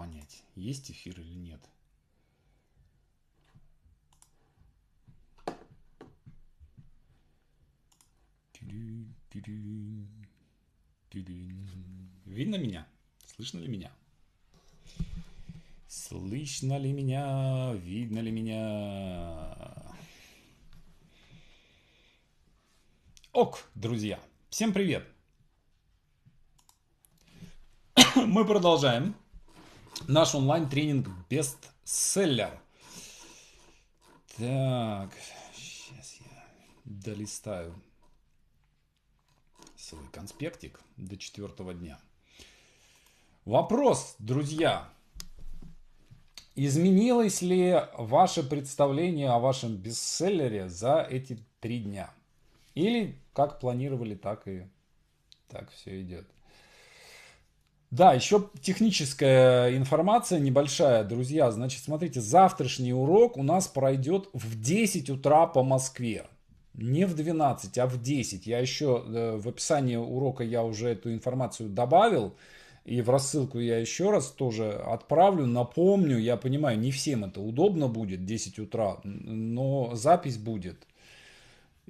понять, есть эфир или нет. Видно меня? Слышно ли меня? Слышно ли меня? Видно ли меня? Ок, друзья, всем привет! Мы продолжаем. Наш онлайн-тренинг бестселлер. Так, сейчас я долистаю свой конспектик до четвертого дня. Вопрос, друзья. Изменилось ли ваше представление о вашем бестселлере за эти три дня? Или как планировали, так и так все идет? Да, еще техническая информация небольшая, друзья. Значит, смотрите, завтрашний урок у нас пройдет в 10 утра по Москве. Не в 12, а в 10. Я еще э, в описании урока я уже эту информацию добавил. И в рассылку я еще раз тоже отправлю, напомню. Я понимаю, не всем это удобно будет, 10 утра, но запись будет.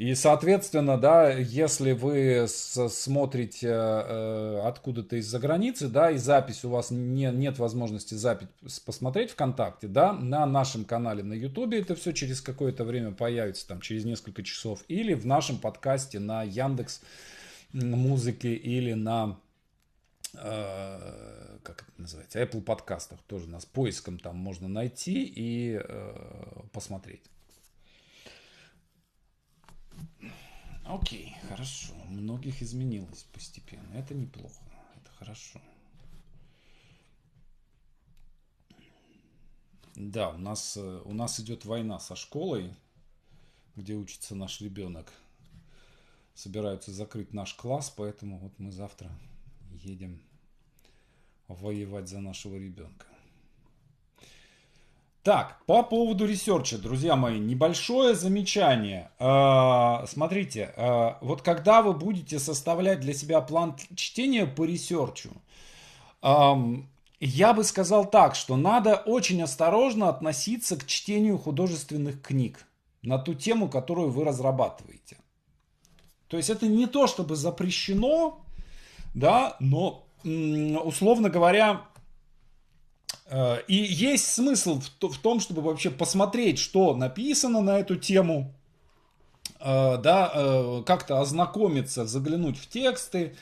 И, соответственно, да, если вы смотрите э, э, откуда-то из-за границы, да, и запись у вас не, нет возможности запись посмотреть ВКонтакте, да, на нашем канале на Ютубе это все через какое-то время появится, там, через несколько часов, или в нашем подкасте на Яндекс музыке или на э, как это называется, Apple подкастах тоже нас поиском там можно найти и э, посмотреть. Окей, хорошо. Многих изменилось постепенно. Это неплохо. Это хорошо. Да, у нас, э, у нас идет война со школой, где учится наш ребенок. Собираются закрыть наш класс, поэтому вот мы завтра едем воевать за нашего ребенка. Так, по поводу ресерча, друзья мои, небольшое замечание. Э, смотрите, э, вот когда вы будете составлять для себя план чтения по ресерчу, я бы сказал так, что надо очень осторожно относиться к чтению художественных книг на ту тему, которую вы разрабатываете. То есть это не то, чтобы запрещено, да, но условно говоря, Э, и есть смысл в том, чтобы вообще посмотреть, что написано на эту тему, э, да, э, как-то ознакомиться, заглянуть в тексты.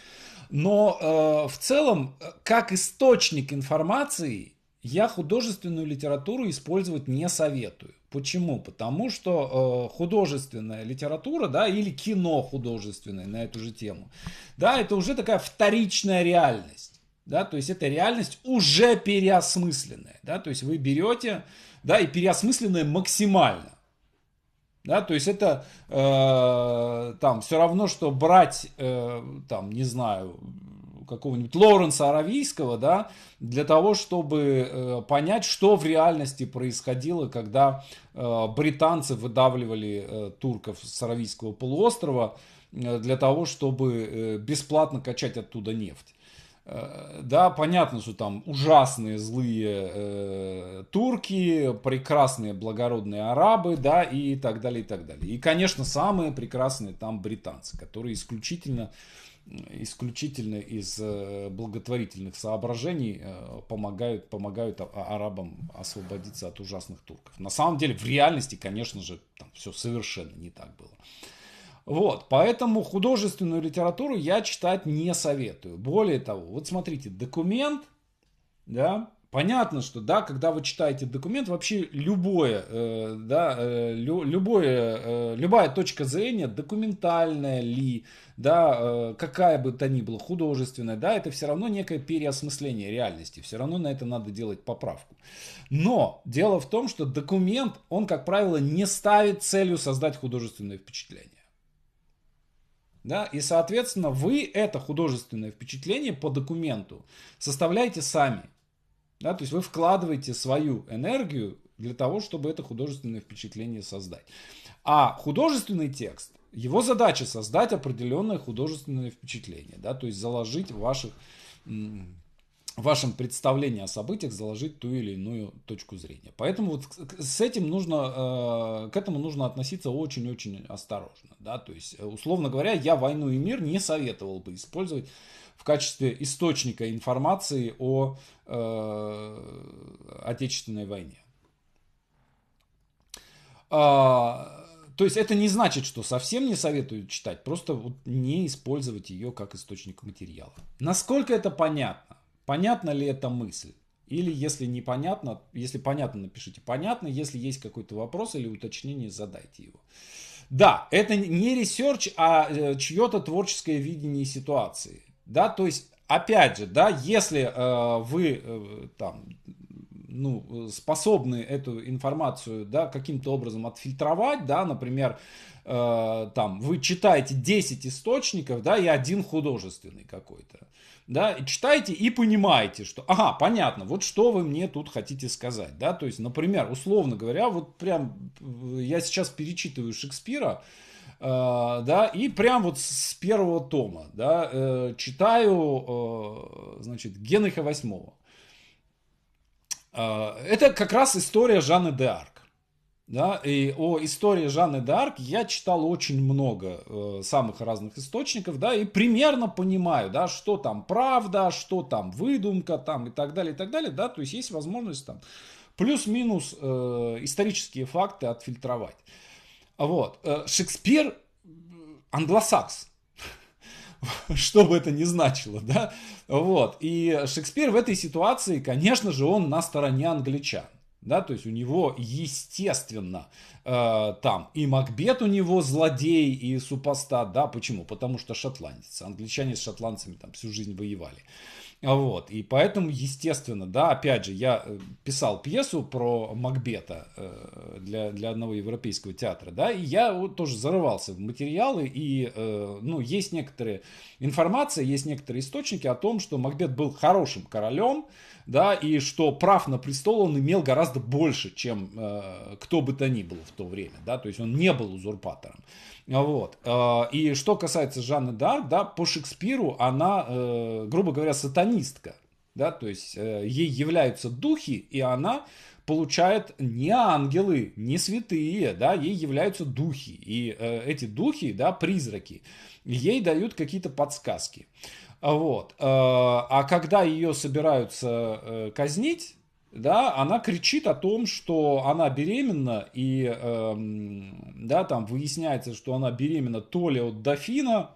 Но в целом, как источник информации, я художественную литературу использовать не советую. Почему? Потому что художественная литература, да, или кино художественное на эту же тему, да, это уже такая вторичная реальность да, то есть это реальность уже переосмысленная, да, то есть вы берете, да, и переосмысленная максимально, да, то есть это э, там все равно, что брать, э, там, не знаю, какого-нибудь Лоренса Аравийского, да, для того, чтобы э, понять, что в реальности происходило, когда э, британцы выдавливали э, турков с Аравийского полуострова э, для того, чтобы э, бесплатно качать оттуда нефть. Э, да, понятно, что там ужасные злые э, турки, прекрасные благородные арабы, да, и так далее, и так далее. И, конечно, самые прекрасные там британцы, которые исключительно, э, исключительно из э, благотворительных соображений э, помогают, помогают а, арабам освободиться от ужасных турков. На самом деле, в реальности, конечно же, там все совершенно не так было. Вот, поэтому художественную литературу я читать не советую. Более того, вот смотрите, документ, да, понятно, что, да, когда вы читаете документ, вообще любое, э, да, э, лю, любое, э, любая точка зрения, документальная ли, да, э, какая бы то ни была, художественная, да, это все равно некое переосмысление реальности, все равно на это надо делать поправку. Но дело в том, что документ, он, как правило, не ставит целью создать художественное впечатление. Да? И, соответственно, вы это художественное впечатление по документу составляете сами. Да? То есть вы вкладываете свою энергию для того, чтобы это художественное впечатление создать. А художественный текст, его задача создать определенное художественное впечатление. Да? То есть заложить в ваших в вашем представлении о событиях заложить ту или иную точку зрения. Поэтому вот с этим нужно, э, к этому нужно относиться очень-очень осторожно. Да? То есть, э, условно говоря, я «Войну и мир» не советовал бы использовать в качестве источника информации о э, Отечественной войне. А, то есть это не значит, что совсем не советую читать, просто вот не использовать ее как источник материала. Насколько это понятно? Понятна ли эта мысль? Или если непонятно, если понятно, напишите понятно. Если есть какой-то вопрос или уточнение, задайте его. Да, это не ресерч, а э, чье-то творческое видение ситуации. Да, то есть, опять же, да, если э, вы э, там ну, э, способны эту информацию да, каким-то образом отфильтровать, да, например, э, там, вы читаете 10 источников, да, и один художественный какой-то, да, и читаете и понимаете, что, ага, понятно, вот что вы мне тут хотите сказать, да, то есть, например, условно говоря, вот прям э, я сейчас перечитываю Шекспира, Uh, да, и прям вот с первого тома, да, э, читаю, э, значит, Генриха Восьмого. А, это как раз история Жанны Д'Арк. Да, и о истории Жанны д'Арк я читал очень много э, самых разных источников, да, и примерно понимаю, да, что там правда, что там выдумка, там и так далее, и так далее, да, то есть есть возможность там плюс-минус э, исторические факты отфильтровать. Вот. Э, Шекспир англосакс, что бы это ни значило, да, вот, и Шекспир в этой ситуации, конечно же, он на стороне англичан, да, то есть у него, естественно, э, там и Макбет у него злодей, и супостат, да, почему? Потому что шотландец, англичане с шотландцами там всю жизнь воевали. А вот. И поэтому, естественно, да, опять же, я э, писал пьесу про Макбета э, для, для одного европейского театра, да, и я вот тоже зарывался в материалы, и, э, ну, есть некоторые информация, есть некоторые источники о том, что Макбет был хорошим королем, да, и что прав на престол он имел гораздо больше, чем э, кто бы то ни был в то время, да, то есть он не был узурпатором. Вот. Э, и что касается Жанны Д'Арк, да, по Шекспиру она, э, грубо говоря, сатанистка, да, то есть э, ей являются духи, и она получает не ангелы, не святые, да, ей являются духи, и э, эти духи, да, призраки, ей дают какие-то подсказки. Вот. Э, а когда ее собираются э, казнить, да, она кричит о том, что она беременна, и, эм, да, там выясняется, что она беременна то ли от дофина,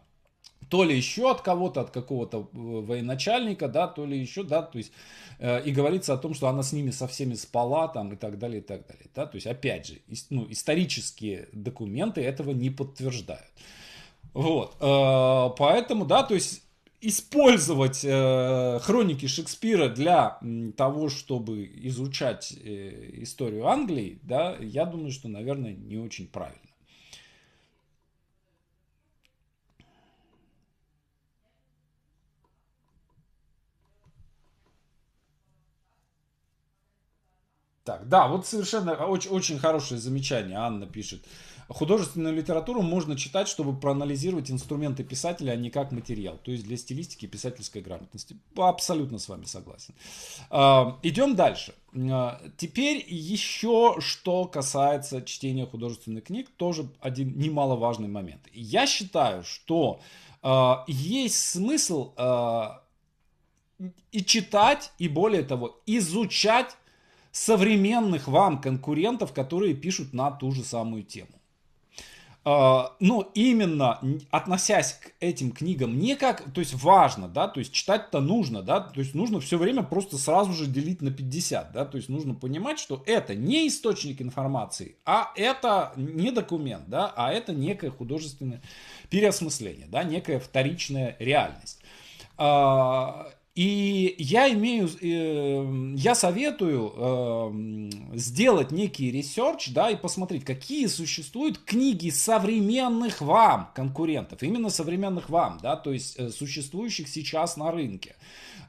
то ли еще от кого-то, от какого-то э, военачальника, да, то ли еще, да, то есть, и говорится о том, что она с ними со всеми спала, там, и так далее, и так далее, да, то есть, опять же, ну, исторические документы этого не подтверждают. Вот, поэтому, да, то есть, использовать э, хроники Шекспира для того, чтобы изучать э, историю Англии, да, я думаю, что, наверное, не очень правильно. Так, да, вот совершенно а, очень, очень хорошее замечание Анна пишет. Э, Художественную литературу можно читать, чтобы проанализировать инструменты писателя, а не как материал. То есть для стилистики и писательской грамотности. Абсолютно с вами согласен. А, идем дальше. А, теперь еще что касается чтения художественных книг, тоже один немаловажный момент. Я считаю, что а, есть смысл и читать, и более того, изучать современных вам конкурентов, которые пишут на ту же самую тему. А, но ну, именно относясь к этим книгам не как, то есть важно, да, то есть читать-то нужно, да, то есть нужно все время просто сразу же делить на 50, да, то есть нужно понимать, что это не источник информации, а это не документ, да, а это некое художественное переосмысление, да, некая вторичная реальность. А, и я имею, э, я советую э, сделать некий ресерч, да, и посмотреть, какие существуют книги современных вам конкурентов, именно современных вам, да, то есть э, существующих сейчас на рынке.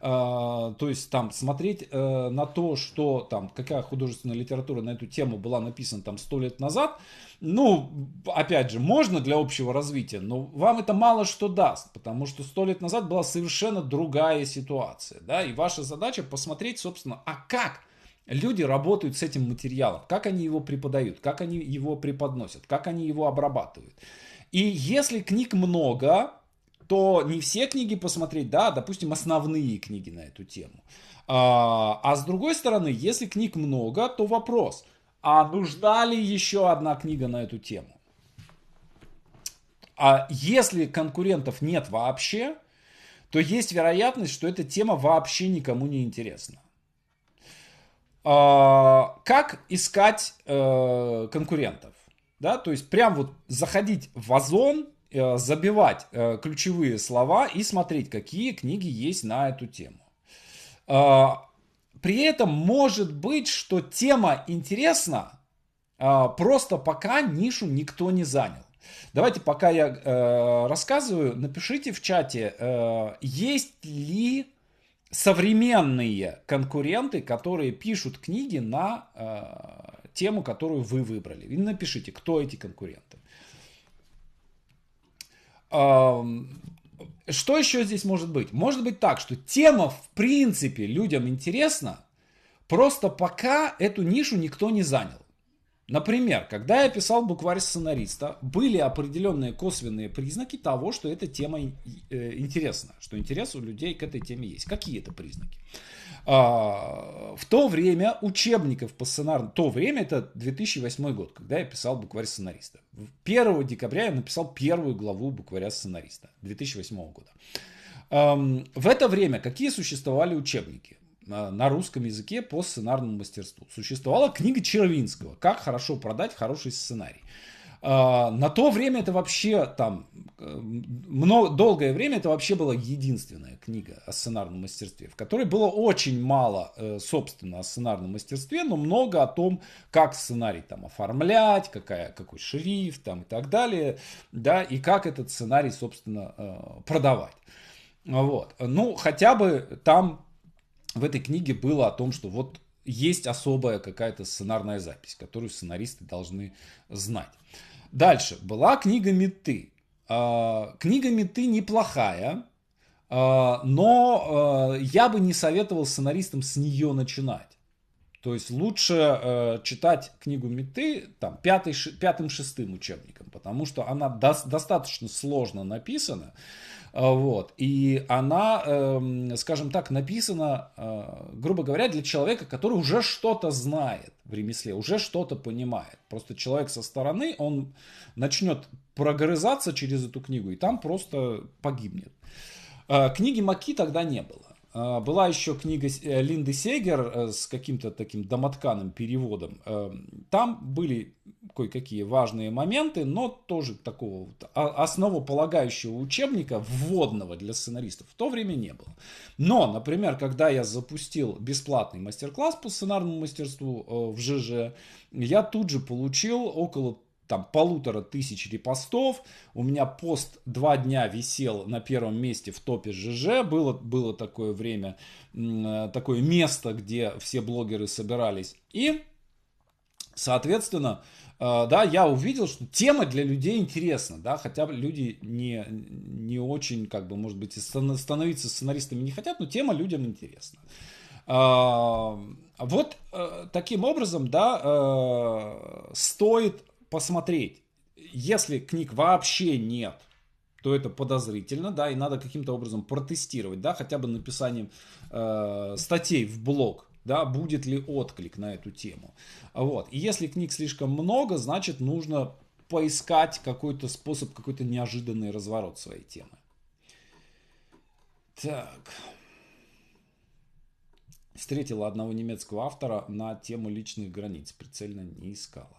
А, то есть там смотреть э, на то, что там, какая художественная литература на эту тему была написана там сто лет назад, ну, опять же, можно для общего развития, но вам это мало что даст, потому что сто лет назад была совершенно другая ситуация, да, и ваша задача посмотреть, собственно, а как люди работают с этим материалом, как они его преподают, как они его преподносят, как они его обрабатывают. И если книг много, то не все книги посмотреть, да, допустим, основные книги на эту тему. А, а с другой стороны, если книг много, то вопрос, а нужна ли еще одна книга на эту тему? А если конкурентов нет вообще, то есть вероятность, что эта тема вообще никому не интересна. А, как искать э, конкурентов? Да, то есть прям вот заходить в Озон, Э, забивать э, ключевые слова и смотреть, какие книги есть на эту тему. Э, при этом может быть, что тема интересна, просто пока нишу никто не занял. Давайте, пока я рассказываю, напишите в чате, есть ли современные конкуренты, которые пишут книги на э, тему, которую вы выбрали. И напишите, кто эти конкуренты. Что еще здесь может быть? Может быть так, что тема в принципе людям интересна, просто пока эту нишу никто не занял. Например, когда я писал букварь сценариста, были определенные косвенные признаки того, что эта тема э, интересна, что интерес у людей к этой теме есть. Какие это признаки? А, в то время учебников по сценарию, то время это 2008 год, когда я писал букварь сценариста. 1 декабря я написал первую главу букваря сценариста 2008 года. в это время какие существовали учебники? А, на русском языке по сценарному мастерству. Существовала книга Червинского «Как хорошо продать хороший сценарий». А, на то время это вообще там, э, много, долгое время это вообще была единственная книга о сценарном мастерстве, в которой было очень мало, э, собственно, о сценарном мастерстве, но много о том, как сценарий там оформлять, какая, какой шрифт там и так далее, да, и как этот сценарий, собственно, э, продавать. Вот. Ну, хотя бы там в этой книге было о том, что вот есть особая какая-то сценарная запись, которую сценаристы должны знать. Дальше. Была книга Меты. А, книга Меты неплохая, а, но а, я бы не советовал сценаристам с нее начинать. То есть лучше э, читать книгу Меты там, пятый, пятым-шестым учебником, потому что она до, достаточно сложно написана. А, вот. И она, эм, скажем так, написана, а, грубо говоря, для человека, который уже что-то знает в ремесле, уже что-то понимает. Просто человек со стороны, он начнет прогрызаться через эту книгу, и там просто погибнет. А, книги Маки тогда не было. Была еще книга э, Линды Сегер э, с каким-то таким домотканым переводом. Эм, там были кое-какие важные моменты, но тоже такого вот основополагающего учебника, вводного для сценаристов, в то время не было. Но, например, когда я запустил бесплатный мастер-класс по сценарному мастерству э, в ЖЖ, я тут же получил около там полутора тысяч репостов, у меня пост два дня висел на первом месте в топе ЖЖ, было, было такое время, э, такое место, где все блогеры собирались, и, соответственно, а, да, я увидел, что тема для людей интересна, да, хотя люди не, не очень, как бы, может быть, становиться сценаристами не хотят, но тема людям интересна. А, вот э, таким образом, да, э, стоит посмотреть. Если книг вообще нет, то это подозрительно, да, и надо каким-то образом протестировать, да, хотя бы написанием э, статей в блог, да, будет ли отклик на эту тему. Вот. И если книг слишком много, значит нужно поискать какой-то способ, какой-то неожиданный разворот своей темы. Так. Встретила одного немецкого автора на тему личных границ. Прицельно не искала.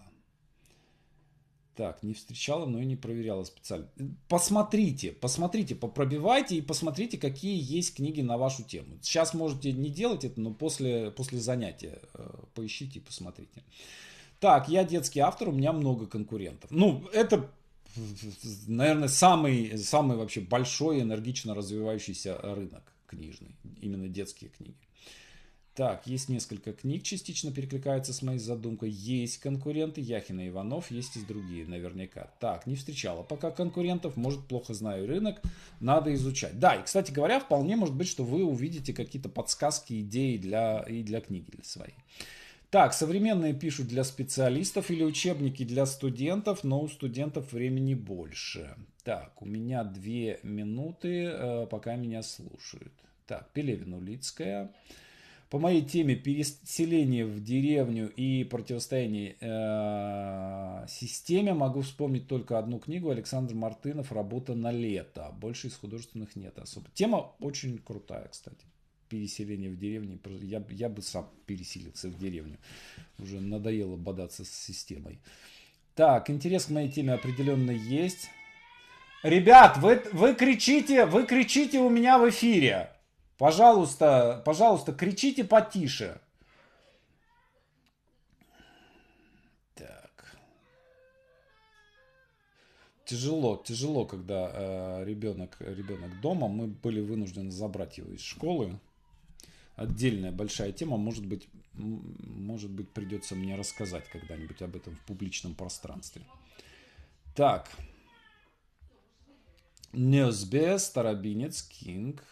Так, не встречала, но и не проверяла специально. Э, посмотрите, посмотрите, попробивайте и посмотрите, какие есть книги на вашу тему. Сейчас можете не делать это, но после, после занятия э, поищите и посмотрите. Так, я детский автор, у меня много конкурентов. Ну, это, наверное, самый, самый вообще большой энергично развивающийся рынок книжный, именно детские книги. Так, есть несколько книг, частично перекликаются с моей задумкой. Есть конкуренты, Яхина и Иванов, есть и другие наверняка. Так, не встречала пока конкурентов, может, плохо знаю рынок, надо изучать. Да, и, кстати говоря, вполне может быть, что вы увидите какие-то подсказки, идеи для, и для книги для своей. Так, современные пишут для специалистов или учебники для студентов, но у студентов времени больше. Так, у меня две минуты, э, пока меня слушают. Так, Пелевин-Улицкая. улицкая по моей теме переселение в деревню и противостояние э, системе могу вспомнить только одну книгу Александр Мартынов «Работа на лето». Больше из художественных нет особо. Тема очень крутая, кстати. Переселение в деревню. Я, я бы сам переселился в деревню. Уже надоело бодаться с системой. Так, интерес к моей теме определенно есть. Ребят, вы, вы кричите, вы кричите у меня в эфире. Пожалуйста, пожалуйста, кричите потише. Так. Тяжело, тяжело, когда э, ребенок, ребенок дома. Мы были вынуждены забрать его из школы. Отдельная большая тема. Может быть, может быть придется мне рассказать когда-нибудь об этом в публичном пространстве. Так. Незбес, Тарабинец, Кинг,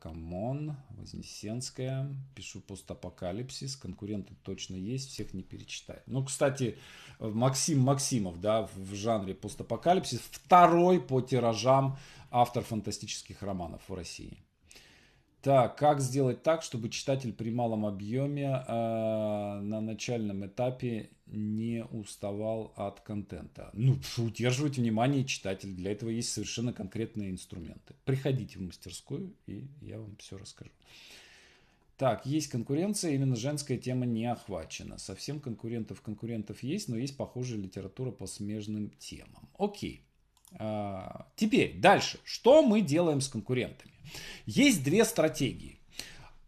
Камон, Вознесенская. Пишу постапокалипсис. Конкуренты точно есть, всех не перечитаю. Ну, кстати, Максим Максимов, да, в жанре постапокалипсис. Второй по тиражам автор фантастических романов в России. Так, как сделать так, чтобы читатель при малом объеме э, а, на начальном этапе не уставал от контента? Ну, удерживать внимание читателя. Для этого есть совершенно конкретные инструменты. Приходите в мастерскую, и я вам все расскажу. Так, есть конкуренция, именно женская тема не охвачена. Совсем конкурентов конкурентов есть, но есть похожая литература по смежным темам. Окей. А, теперь дальше. Что мы делаем с конкурентами? Есть две стратегии.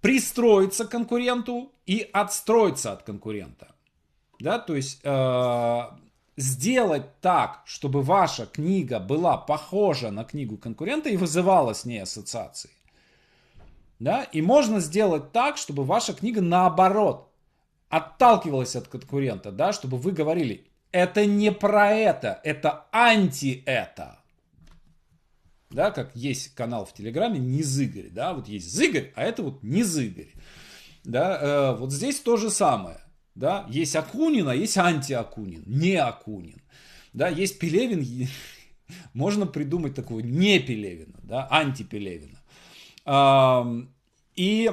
Пристроиться к конкуренту и отстроиться от конкурента. Да, то есть э, сделать так, чтобы ваша книга была похожа на книгу конкурента и вызывала с ней ассоциации. Да, и можно сделать так, чтобы ваша книга наоборот отталкивалась от конкурента, да, чтобы вы говорили, это не про это, это анти-это. Да, как есть канал в Телеграме Низыгорь, да, вот есть Зыгорь, а это вот Низыгорь. Да, э, вот здесь то же самое, да, есть Акунин, а есть анти-Акунин, не Акунин. Да, есть Пелевин, можно придумать такого не Пелевина, да, анти-Пелевина. Э, и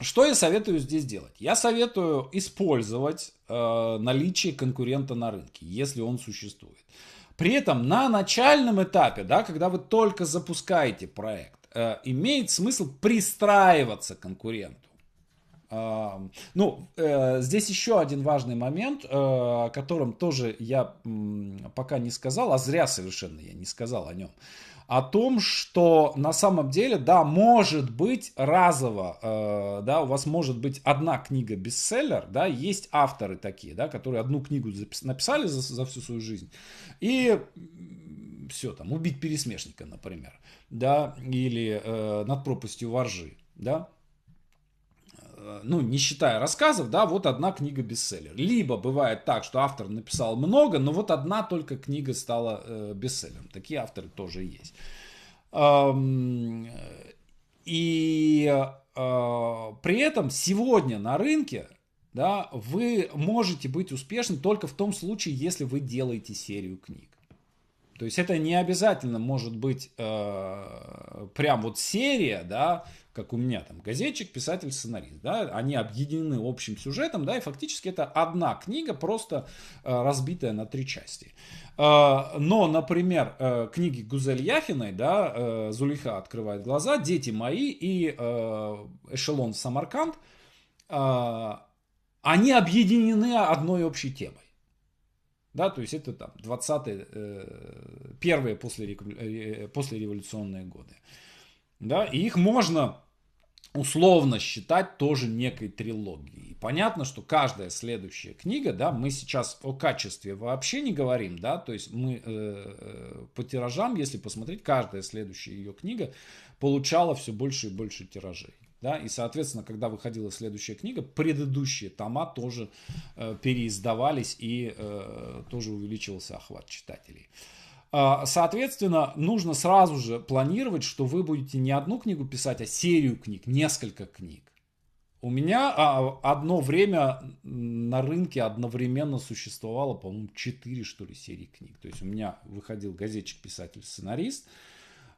что я советую здесь делать? Я советую использовать э, наличие конкурента на рынке, если он существует. При этом на начальном этапе, да, когда вы только запускаете проект, э, имеет смысл пристраиваться к конкуренту. Э, ну, э, здесь еще один важный момент, э, о котором тоже я м, пока не сказал, а зря совершенно я не сказал о нем. Э, о том, что на самом деле, да, может быть разово, э, да, у вас может быть одна книга бестселлер, да, есть авторы такие, да, которые одну книгу запис- написали за, за всю свою жизнь и все там, убить пересмешника, например, да, или э, над пропастью воржи, да, Э, ну, не считая рассказов, да, вот одна книга бестселлер. Либо бывает так, что автор написал много, но вот одна только книга стала э, бестселлером. Такие авторы тоже есть. Эм, и э, при этом сегодня на рынке да, вы можете быть успешны только в том случае, если вы делаете серию книг. То есть это не обязательно может быть э, прям вот серия, да, как у меня там газетчик, писатель, сценарист, да, они объединены общим сюжетом, да, и фактически это одна книга, просто э, разбитая на три части. Э, но, например, э, книги Гузель Яхиной, да, э, Зулиха открывает глаза, Дети мои и э, Эшелон Самарканд, э, они объединены одной общей темой. Да, то есть это там 20-е, э, первые после, э, э, после революционные годы. Да, и их можно условно считать тоже некой трилогией. понятно, что каждая следующая книга, да, мы сейчас о качестве вообще не говорим, да, то есть мы э, э по тиражам, если посмотреть, каждая следующая ее книга получала все больше и больше тиражей. Да, и, соответственно, когда выходила следующая книга, предыдущие тома тоже э, переиздавались и э, тоже увеличивался охват читателей. Э, а, соответственно, нужно сразу же планировать, что вы будете не одну книгу писать, а серию книг, несколько книг. У меня а, одно время на рынке одновременно существовало, по-моему, 4, что ли, серии книг. То есть у меня выходил газетчик, писатель, сценарист.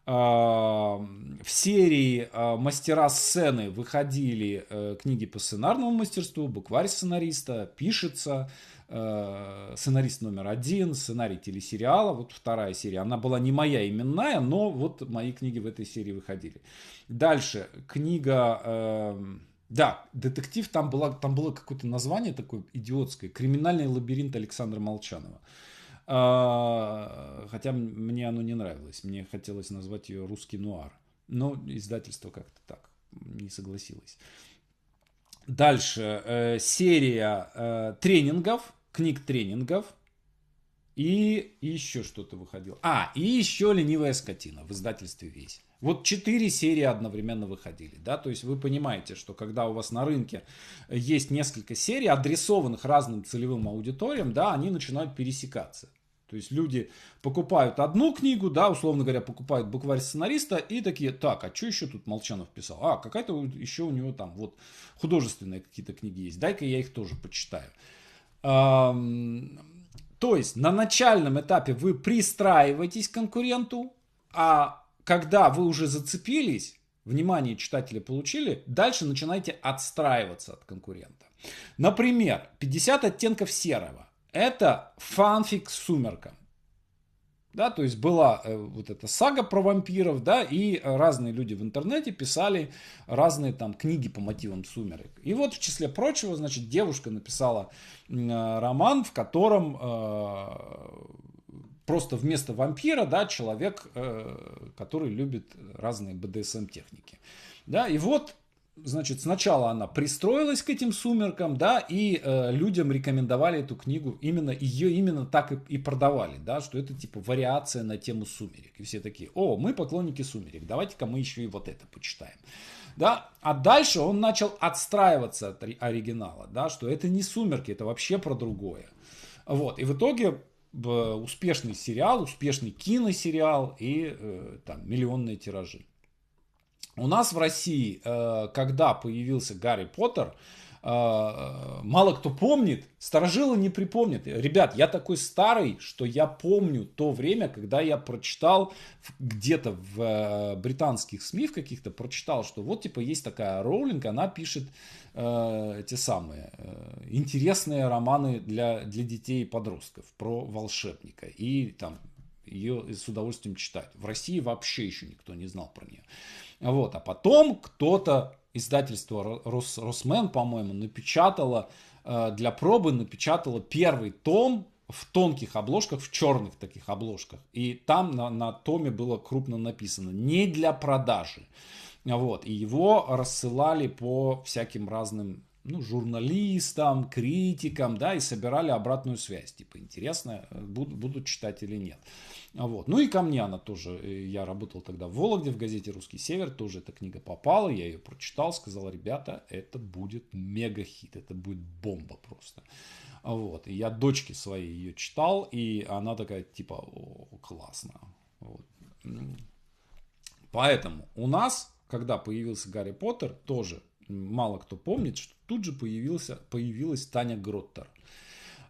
А, в серии «Мастера сцены» выходили э, книги по сценарному мастерству, букварь сценариста, пишется, Э, сценарист номер один, сценарий телесериала, вот вторая серия. Она была не моя именная, но вот мои книги в этой серии выходили. Дальше книга... Эм, да, детектив, там была там было какое-то название такое идиотское, «Криминальный лабиринт Александра Молчанова». Э, хотя мне оно не нравилось. Мне хотелось назвать ее «Русский нуар». Но издательство как-то так не согласилось. Дальше э, серия э, тренингов книг тренингов и еще что-то выходило. А, и еще «Ленивая скотина» в издательстве «Весь». Вот четыре серии одновременно выходили, да, то есть вы понимаете, что когда у вас на рынке есть несколько серий, адресованных разным целевым аудиториям, да, они начинают пересекаться. То есть люди покупают одну книгу, да, условно говоря, покупают букварь сценариста и такие, так, а что еще тут Молчанов писал? А, какая-то еще у него там вот художественные какие-то книги есть, дай-ка я их тоже почитаю. То есть на начальном этапе вы пристраиваетесь к конкуренту, а когда вы уже зацепились, внимание читателя получили, дальше начинаете отстраиваться от конкурента. Например, 50 оттенков серого. Это фанфик «Сумерка» да, то есть была э, вот эта сага про вампиров, да, и разные люди в интернете писали разные там книги по мотивам сумерек. И вот в числе прочего, значит, девушка написала э, роман, в котором э, просто вместо вампира, да, человек, который любит разные БДСМ техники. Да, и вот значит, сначала она пристроилась к этим сумеркам, да, и э, людям рекомендовали эту книгу именно, ее именно так и, и продавали, да, что это типа вариация на тему сумерек. И все такие, о, мы поклонники сумерек, давайте-ка мы еще и вот это почитаем. Да, а дальше он начал отстраиваться от оригинала, да, что это не сумерки, это вообще про другое. Вот, и в итоге э, успешный сериал, успешный киносериал и э, там миллионные тиражи. У нас в России, э, когда появился Гарри Поттер, э, мало кто помнит, старожилы не припомнят. Ребят, я такой старый, что я помню то время, когда я прочитал где-то в э, британских СМИ в каких-то, прочитал, что вот типа есть такая Роулинг, она пишет э, те самые интересные романы для, для детей и подростков про волшебника и там ее с удовольствием читать. В России вообще еще никто не знал про нее. Вот. А потом кто-то, издательство Рос, Росмен, по-моему, напечатало, э, для пробы напечатало первый том в тонких обложках, в черных таких обложках. И там на, на томе было крупно написано «Не для продажи». Вот. И его рассылали по всяким разным ну, журналистам, критикам, да, и собирали обратную связь. Типа, интересно, э, буду, буду читать или нет. А вот. Ну и ко мне она тоже, э, я работал тогда в Вологде, в газете «Русский север», тоже эта книга попала, я ее прочитал, сказал, ребята, это будет мега-хит, это будет бомба просто. А вот. И я дочке своей ее читал, и она такая, типа, О, классно. Вот. Поэтому у нас, когда появился Гарри Поттер, тоже мало кто помнит, что тут же появился, появилась Таня Гроттер.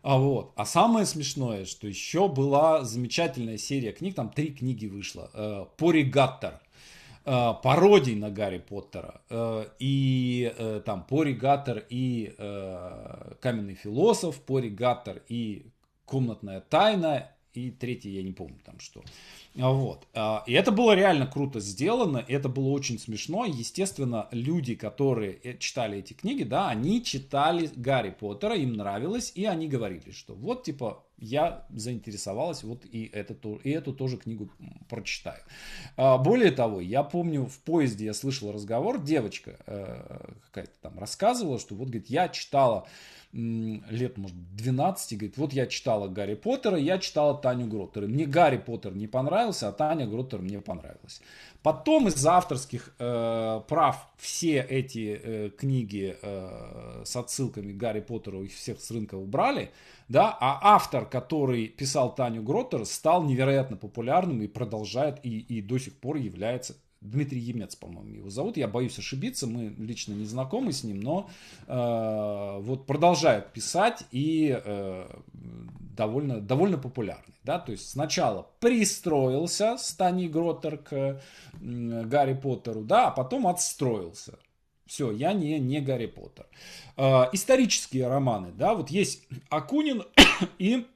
А вот. А самое смешное, что еще была замечательная серия книг, там три книги вышло. Э, Поригаттер. Э, пародий на Гарри Поттера. Э, и э, там Поригаттер и э, Каменный философ, Поригаттер и Комнатная тайна. И третий я не помню там что. А, вот. А, и это было реально круто сделано, это было очень смешно. Естественно, люди, которые э, читали эти книги, да, они читали Гарри Поттера, им нравилось, и они говорили, что вот, типа, я заинтересовалась, вот и, это, и эту тоже книгу прочитаю. А, более того, я помню, в поезде я слышал разговор, девочка э, какая-то там рассказывала, что вот, говорит, я читала лет, может, 12, говорит, вот я читала Гарри Поттера, я читала Таню Гроттер, мне Гарри Поттер не понравился, понравился, а Таня Гроттер мне понравилась. Потом из авторских э, прав все эти э, книги э, с отсылками к Гарри Поттеру их всех с рынка убрали, да, а автор, который писал Таню Гроттер, стал невероятно популярным и продолжает, и, и до сих пор является Дмитрий Емец, по-моему, его зовут. Я боюсь ошибиться, мы лично не знакомы с ним, но э, вот продолжает писать и э, довольно, довольно популярный. Да? То есть сначала пристроился Стани Гроттер к Гарри Поттеру, да, а потом отстроился. Все, я не, не Гарри Поттер. Э, исторические романы, да, вот есть Акунин и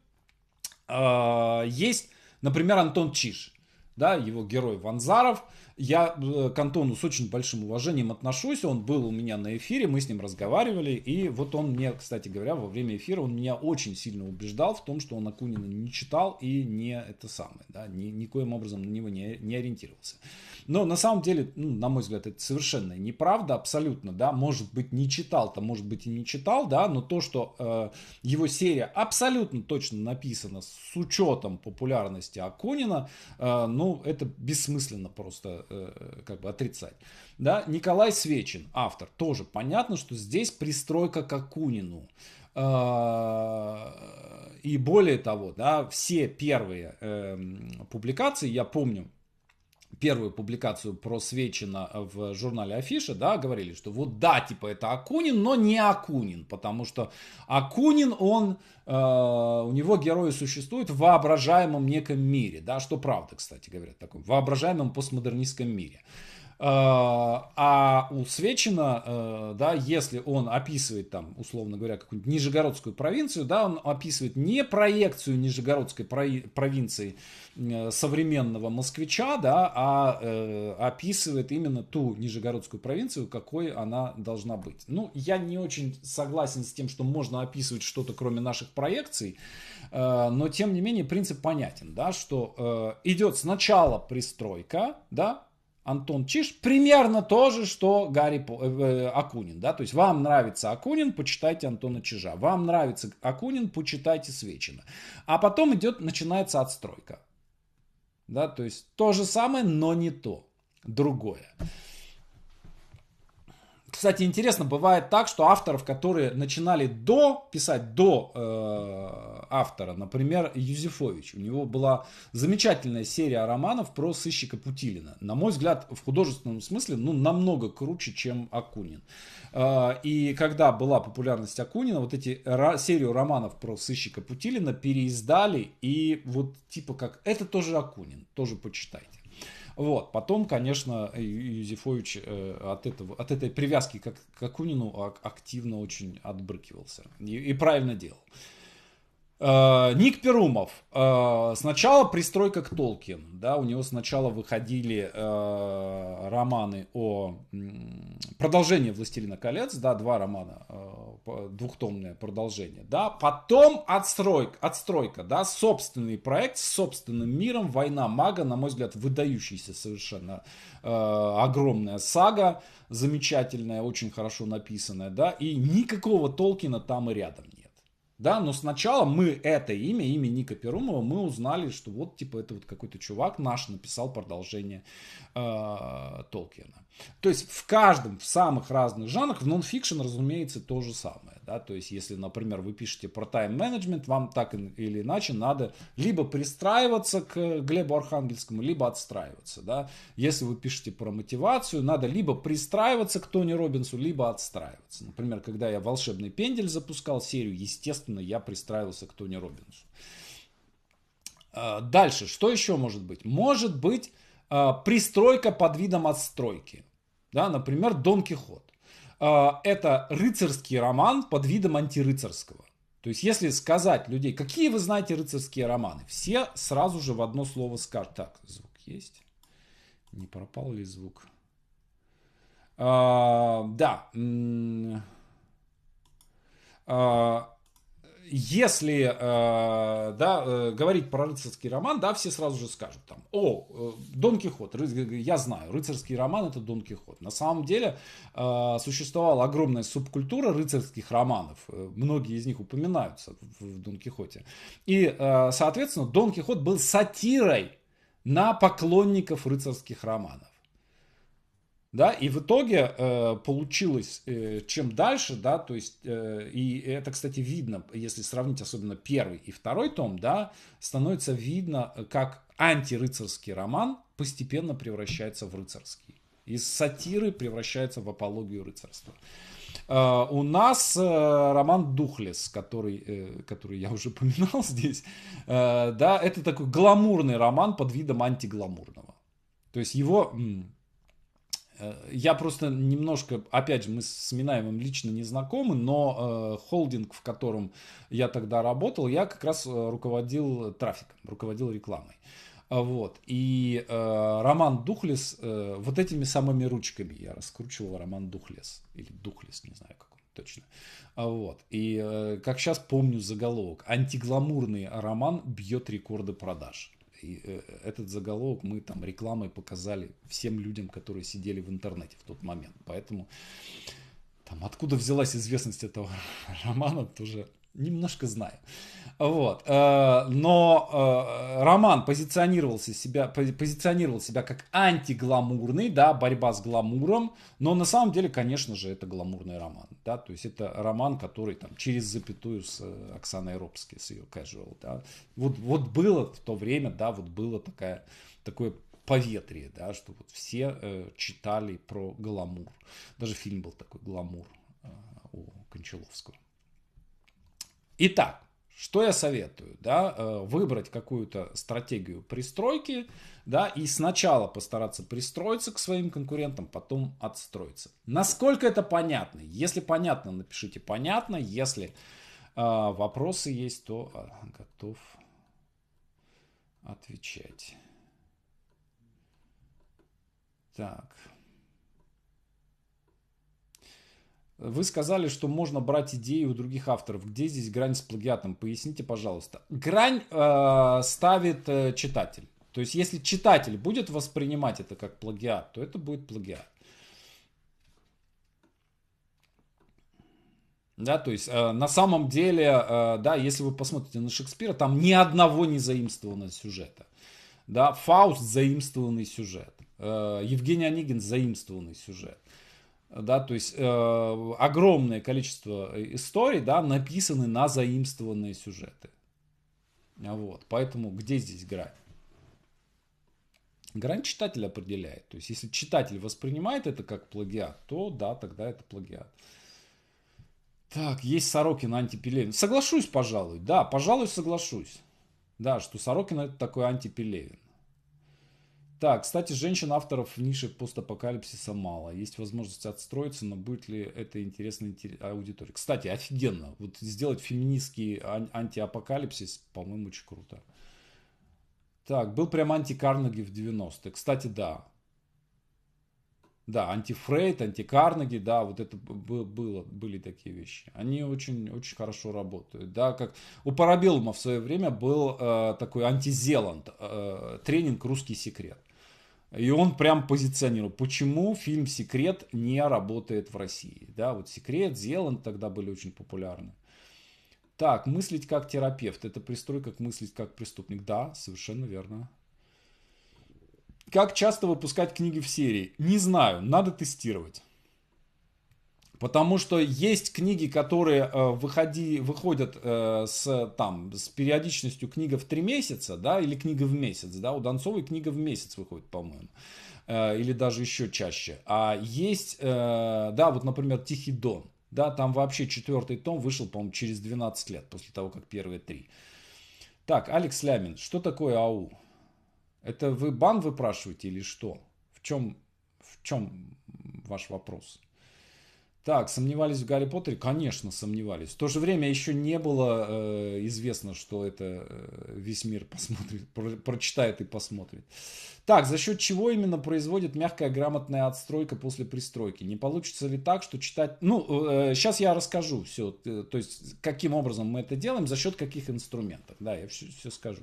э, есть, например, Антон Чиш, да, его герой Ванзаров – я э, к Антону с очень большим уважением отношусь. Он был у меня на эфире, мы с ним разговаривали. И вот он мне, кстати говоря, во время эфира он меня очень сильно убеждал в том, что он Акунина не читал и не это самое, да, ни, никоим образом на него не, не ориентировался. Но на самом деле, ну, на мой взгляд, это совершенно неправда, абсолютно, да, может быть, не читал-то, может быть, и не читал, да, но то, что э, его серия абсолютно точно написана с учетом популярности Акунина, э, ну, это бессмысленно просто э, как бы отрицать. Да, Николай Свечин, автор, тоже понятно, что здесь пристройка к Акунину. Э, и более того, да, все первые э, публикации, я помню, первую публикацию про Свечина э, в журнале Афиша, да, говорили, что вот да, типа это Акунин, но не Акунин, потому что Акунин, он, э, у него герои существуют в воображаемом неком мире, да, что правда, кстати, говорят, таком воображаемом постмодернистском мире. Э, а у Свечина, э, да, если он описывает там, условно говоря, какую-нибудь Нижегородскую провинцию, да, он описывает не проекцию Нижегородской провинции э, современного москвича, да, а описывает именно ту Нижегородскую провинцию, какой она должна быть. Ну, я не очень согласен с тем, что можно описывать что-то, кроме наших проекций, но тем не менее принцип понятен, да, что идет сначала пристройка, да, Антон Чиш примерно то же, что Гарри э, э, Акунин. Да? То есть вам нравится Акунин, почитайте Антона Чижа. Вам нравится Акунин, почитайте Свечина. А потом идет, начинается отстройка. Да? То есть то же самое, но не то. Другое. Кстати, интересно, бывает так, что авторов, которые начинали до писать до э, автора, например, Юзефович, у него была замечательная серия романов про сыщика Путилина. На мой взгляд, в художественном смысле, ну, намного круче, чем Акунин. Э, и когда была популярность Акунина, вот эти ра- серию романов про сыщика Путилина переиздали и вот типа как это тоже Акунин, тоже почитайте. Вот. Потом, конечно, Юзефович э, от, этого, от этой привязки к Акунину активно очень отбрыкивался. И, и правильно делал. Э, Ник Перумов. Э, сначала пристройка к Толкину, Да, у него сначала выходили э, романы о продолжении Властелина колец. Да, два романа, двухтомное продолжение. Да, потом отстройка, отстройка, да, собственный проект с собственным миром. Война мага, на мой взгляд, выдающаяся совершенно огромная сага, замечательная, очень хорошо написанная, да, и никакого Толкина там и рядом да, но сначала мы это имя, имя Ника Перумова, мы узнали, что вот типа это вот какой-то чувак наш написал продолжение э, Толкина. То есть в каждом, в самых разных жанрах, в нон-фикшн, разумеется, то же самое. Да? То есть если, например, вы пишете про тайм-менеджмент, вам так или иначе надо либо пристраиваться к Глебу Архангельскому, либо отстраиваться. Да? Если вы пишете про мотивацию, надо либо пристраиваться к Тони Робинсу, либо отстраиваться. Например, когда я «Волшебный пендель» запускал серию, естественно, я пристраивался к Тони Робинсу. А, дальше, что еще может быть? Может быть а, пристройка под видом отстройки. Да, например, Дон Кихот. А, это рыцарский роман под видом антирыцарского. То есть, если сказать людей, какие вы знаете рыцарские романы, все сразу же в одно слово скажут. Так, звук есть? Не пропал ли звук? А, да. А, если э, да, э, говорить про рыцарский роман, да, все сразу же скажут там, о, э, Дон Кихот, ры, я знаю, рыцарский роман это Дон Кихот. На самом деле э, существовала огромная субкультура рыцарских романов, э, многие из них упоминаются в, в Дон Кихоте. И, э, соответственно, Дон Кихот был сатирой на поклонников рыцарских романов да, и в итоге э, получилось, э, чем дальше, да, то есть, э, и это, кстати, видно, если сравнить особенно первый и второй том, да, становится видно, э, как антирыцарский роман постепенно превращается в рыцарский. Из сатиры превращается в апологию рыцарства. Uh, у нас uh, роман Духлес, который, uh, который я уже упоминал здесь, да, это такой гламурный роман под видом антигламурного. То есть его Э, я просто немножко, опять же, мы с Минаевым лично не знакомы, но э, холдинг, в котором я тогда работал, я как раз э, руководил трафиком, руководил рекламой. Э, вот. И э, Роман Духлес, э, вот этими самыми ручками я раскручивал Роман Духлес, или Духлес, не знаю, как он точно. Вот. И э, как сейчас помню заголовок, антигламурный роман бьет рекорды продаж. И э, этот заголовок мы там рекламой показали всем людям, которые сидели в интернете в тот момент. Поэтому там, откуда взялась известность этого романа, тоже немножко знаю. Вот. Э, но э, роман позиционировался себя, позиционировал себя как антигламурный, да, борьба с гламуром, но на самом деле, конечно же, это гламурный роман, да, то есть это роман, который там через запятую с э, Оксаной Робской, с ее casual, да. Вот, вот было в то время, да, вот было такая, такое поветрие, да, что вот все читали про гламур. Даже фильм был такой «Гламур» у Кончаловского. Итак, что я советую? Да, э, выбрать какую-то стратегию пристройки да, и сначала постараться пристроиться к своим конкурентам, потом отстроиться. Насколько это понятно? Если понятно, напишите понятно. Если э, вопросы есть, то а, готов отвечать. Так. Вы сказали, что можно брать идеи у других авторов. Где здесь грань с плагиатом? Поясните, пожалуйста. Грань э, ставит э, читатель. То есть, если читатель будет воспринимать это как плагиат, то это будет плагиат. Да, то есть э, на самом деле, э, да, если вы посмотрите на Шекспира, там ни одного не заимствованного сюжета. Да, Фауст заимствованный сюжет, э, Евгений Онегин заимствованный сюжет да, то есть э, огромное количество э, историй, да, написаны на заимствованные сюжеты. Вот, поэтому где здесь грань? Грань читатель определяет. То есть, если читатель воспринимает это как плагиат, то да, тогда это плагиат. Так, есть Сорокин антипелевин. Соглашусь, пожалуй. Да, пожалуй, соглашусь. Да, что Сорокин это такой антипелевин. Так, кстати, женщин-авторов в нише постапокалипсиса мало. Есть возможность отстроиться, но будет ли это интересно аудитории? Кстати, офигенно. Вот сделать феминистский ан- антиапокалипсис, по-моему, очень круто. Так, был прям антикарнеги в 90-е. Кстати, да. Да, антифрейд, антикарнеги, да, вот это было, были такие вещи. Они очень, очень хорошо работают. Да, как у Парабеллума в свое время был э, такой антизеланд, э, тренинг «Русский секрет». И он прям позиционировал, почему фильм «Секрет» не работает в России. Да, вот «Секрет», «Зеланд» тогда были очень популярны. Так, мыслить как терапевт. Это пристройка к мыслить как преступник. Да, совершенно верно. Как часто выпускать книги в серии? Не знаю, надо тестировать. Потому что есть книги, которые э, выходи, выходят э, с, там, с периодичностью книга в три месяца, да, или книга в месяц, да, у Донцовой книга в месяц выходит, по-моему, э, или даже еще чаще. А есть, э, да, вот, например, Тихий Дон, да, там вообще четвертый том вышел, по-моему, через 12 лет после того, как первые три. Так, Алекс Лямин, что такое АУ? Это вы бан выпрашиваете или что? В чем, в чем ваш вопрос? Так, сомневались в Гарри Поттере? Конечно, сомневались. В то же время еще не было э, известно, что это э, весь мир посмотрит, про, прочитает и посмотрит. Так, за счет чего именно производит мягкая грамотная отстройка после пристройки? Не получится ли так, что читать... Ну, э, сейчас я расскажу все, э, то есть каким образом мы это делаем, за счет каких инструментов. Да, я все, все скажу.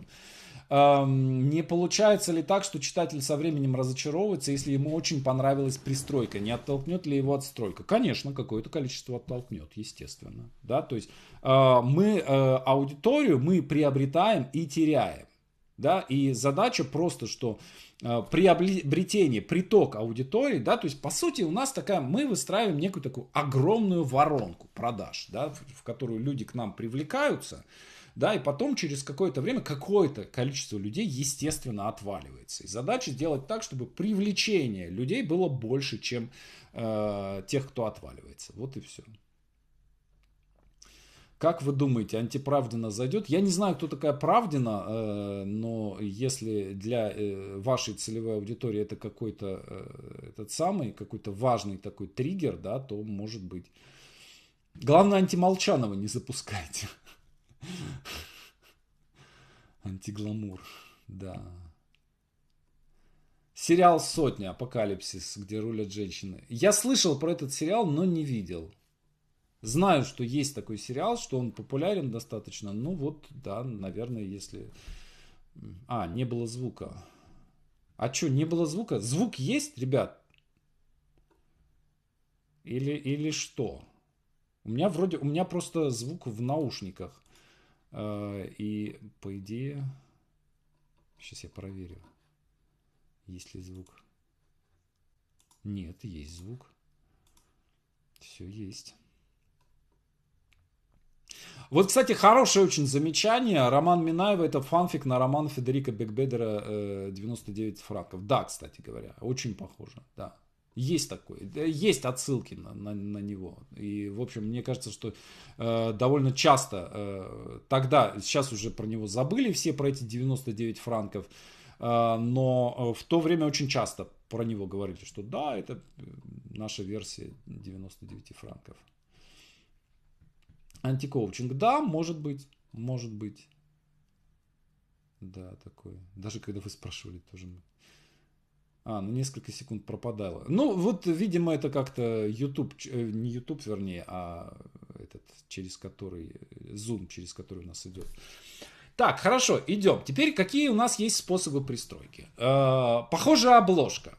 Эм, не получается ли так, что читатель со временем разочаровывается, если ему очень понравилась пристройка? Не оттолкнет ли его отстройка? Конечно, какое-то количество оттолкнет, естественно. Да, то есть э, мы э, аудиторию мы приобретаем и теряем да, и задача просто, что э, а, обретении приток аудитории, да, то есть, по сути, у нас такая, мы выстраиваем некую такую огромную воронку продаж, да, в, в которую люди к нам привлекаются, да, и потом через какое-то время какое-то количество людей, естественно, отваливается. И задача сделать так, чтобы привлечение людей было больше, чем э, тех, кто отваливается. Вот и все. Как вы думаете, антиправдина зайдет? Я не знаю, кто такая Правдина, э, но если для э, вашей целевой аудитории это какой-то э, этот самый, какой-то важный такой триггер, да, то может быть. Главное, антимолчанова не запускайте. Антигламур, да. Сериал «Сотня. Апокалипсис», где рулят женщины. Я слышал про этот сериал, но не видел. Знаю, что есть такой сериал, что он популярен достаточно. Ну вот, да, наверное, если... А, не было звука. А что, не было звука? Звук есть, ребят? Или, или что? У меня вроде... У меня просто звук в наушниках. Э, и, по идее... Сейчас я проверю. Есть ли звук? Нет, есть звук. Все есть. Вот, кстати, хорошее очень замечание. Роман Минаева – это фанфик на роман Федерика Бекбедера «99 э, франков». Да, кстати говоря, очень похоже, да. Есть такой, есть отсылки на, на, на него. И, в общем, мне кажется, что э, довольно часто э, тогда, сейчас уже про него забыли все, про эти 99 франков, э, но э, в то время очень часто про него говорили, что да, это э, наша версия 99 франков. Антикоучинг, да, может быть, может быть. Да, такое. Даже когда вы спрашивали, тоже мы. А, ну несколько секунд пропадало. Ну, вот, видимо, это как-то YouTube, э, не YouTube, вернее, а этот, через который, Zoom, через который у нас идет. Так, хорошо, идем. Теперь какие у нас есть способы пристройки? Э, похожая обложка.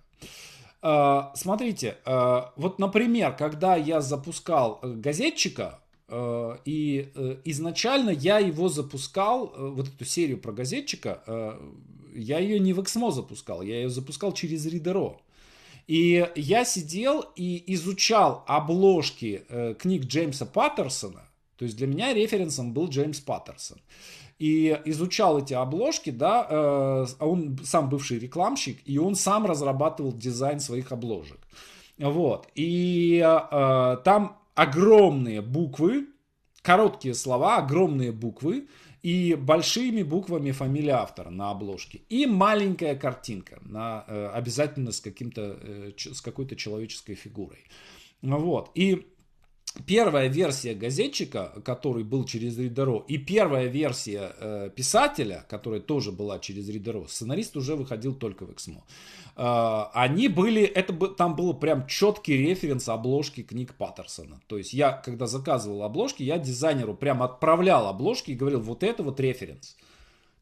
Э, смотрите, э, вот, например, когда я запускал э, газетчика, Э, и э, изначально я его запускал, э, вот эту серию про газетчика, я ее не в Эксмо запускал, я ее запускал через Ридеро. И я сидел и изучал обложки книг Джеймса Паттерсона, то есть для меня референсом был Джеймс Паттерсон. И изучал эти обложки, да, а он сам бывший рекламщик, и он сам разрабатывал дизайн своих обложек. Вот. И э, там огромные буквы, короткие слова, огромные буквы и большими буквами фамилия автора на обложке. И маленькая картинка, на, э, обязательно с, каким-то, э, с какой-то человеческой фигурой. Вот. И первая версия газетчика, который был через Ридеро, и первая версия э, писателя, которая тоже была через Ридеро, сценарист уже выходил только в Эксмо. А, они были, это там был прям четкий референс обложки книг Паттерсона. То есть я, когда заказывал обложки, я дизайнеру прям отправлял обложки и говорил, вот это вот референс.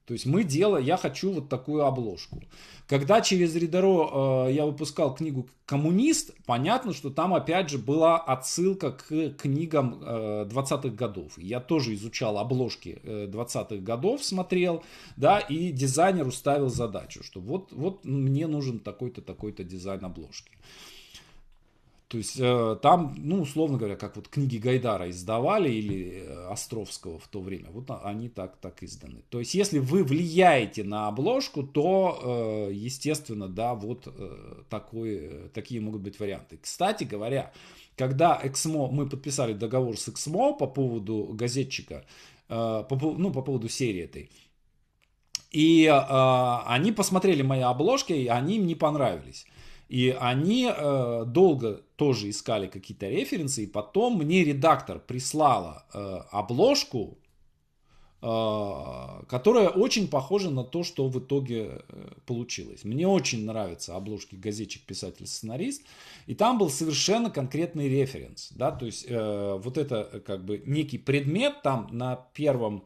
То есть мы делаем, я хочу вот такую обложку. Когда через Ридеро э, я выпускал книгу «Коммунист», понятно, что там опять же была отсылка к книгам э, 20-х годов. Я тоже изучал обложки э, 20-х годов, смотрел, да, и дизайнеру ставил задачу, что вот, вот мне нужен такой-то, такой-то дизайн обложки. Э, то есть э, там, ну, условно говоря, как вот книги Гайдара издавали или э, Островского в то время, вот а, они так, так изданы. То есть если вы влияете на обложку, то, э, естественно, да, вот такой, такие могут быть варианты. Кстати говоря, когда Эксмо, мы подписали договор с Эксмо по поводу газетчика, по, ну, по поводу серии этой, и они посмотрели мои обложки, и они им не понравились. И они э, долго тоже искали какие-то референсы, и потом мне редактор прислала э, обложку, э, которая очень похожа на то, что в итоге э, получилось. Мне очень нравятся обложки газетчик, писатель, сценарист, и там был совершенно конкретный референс, да, то есть э, вот это э, как бы некий предмет там на первом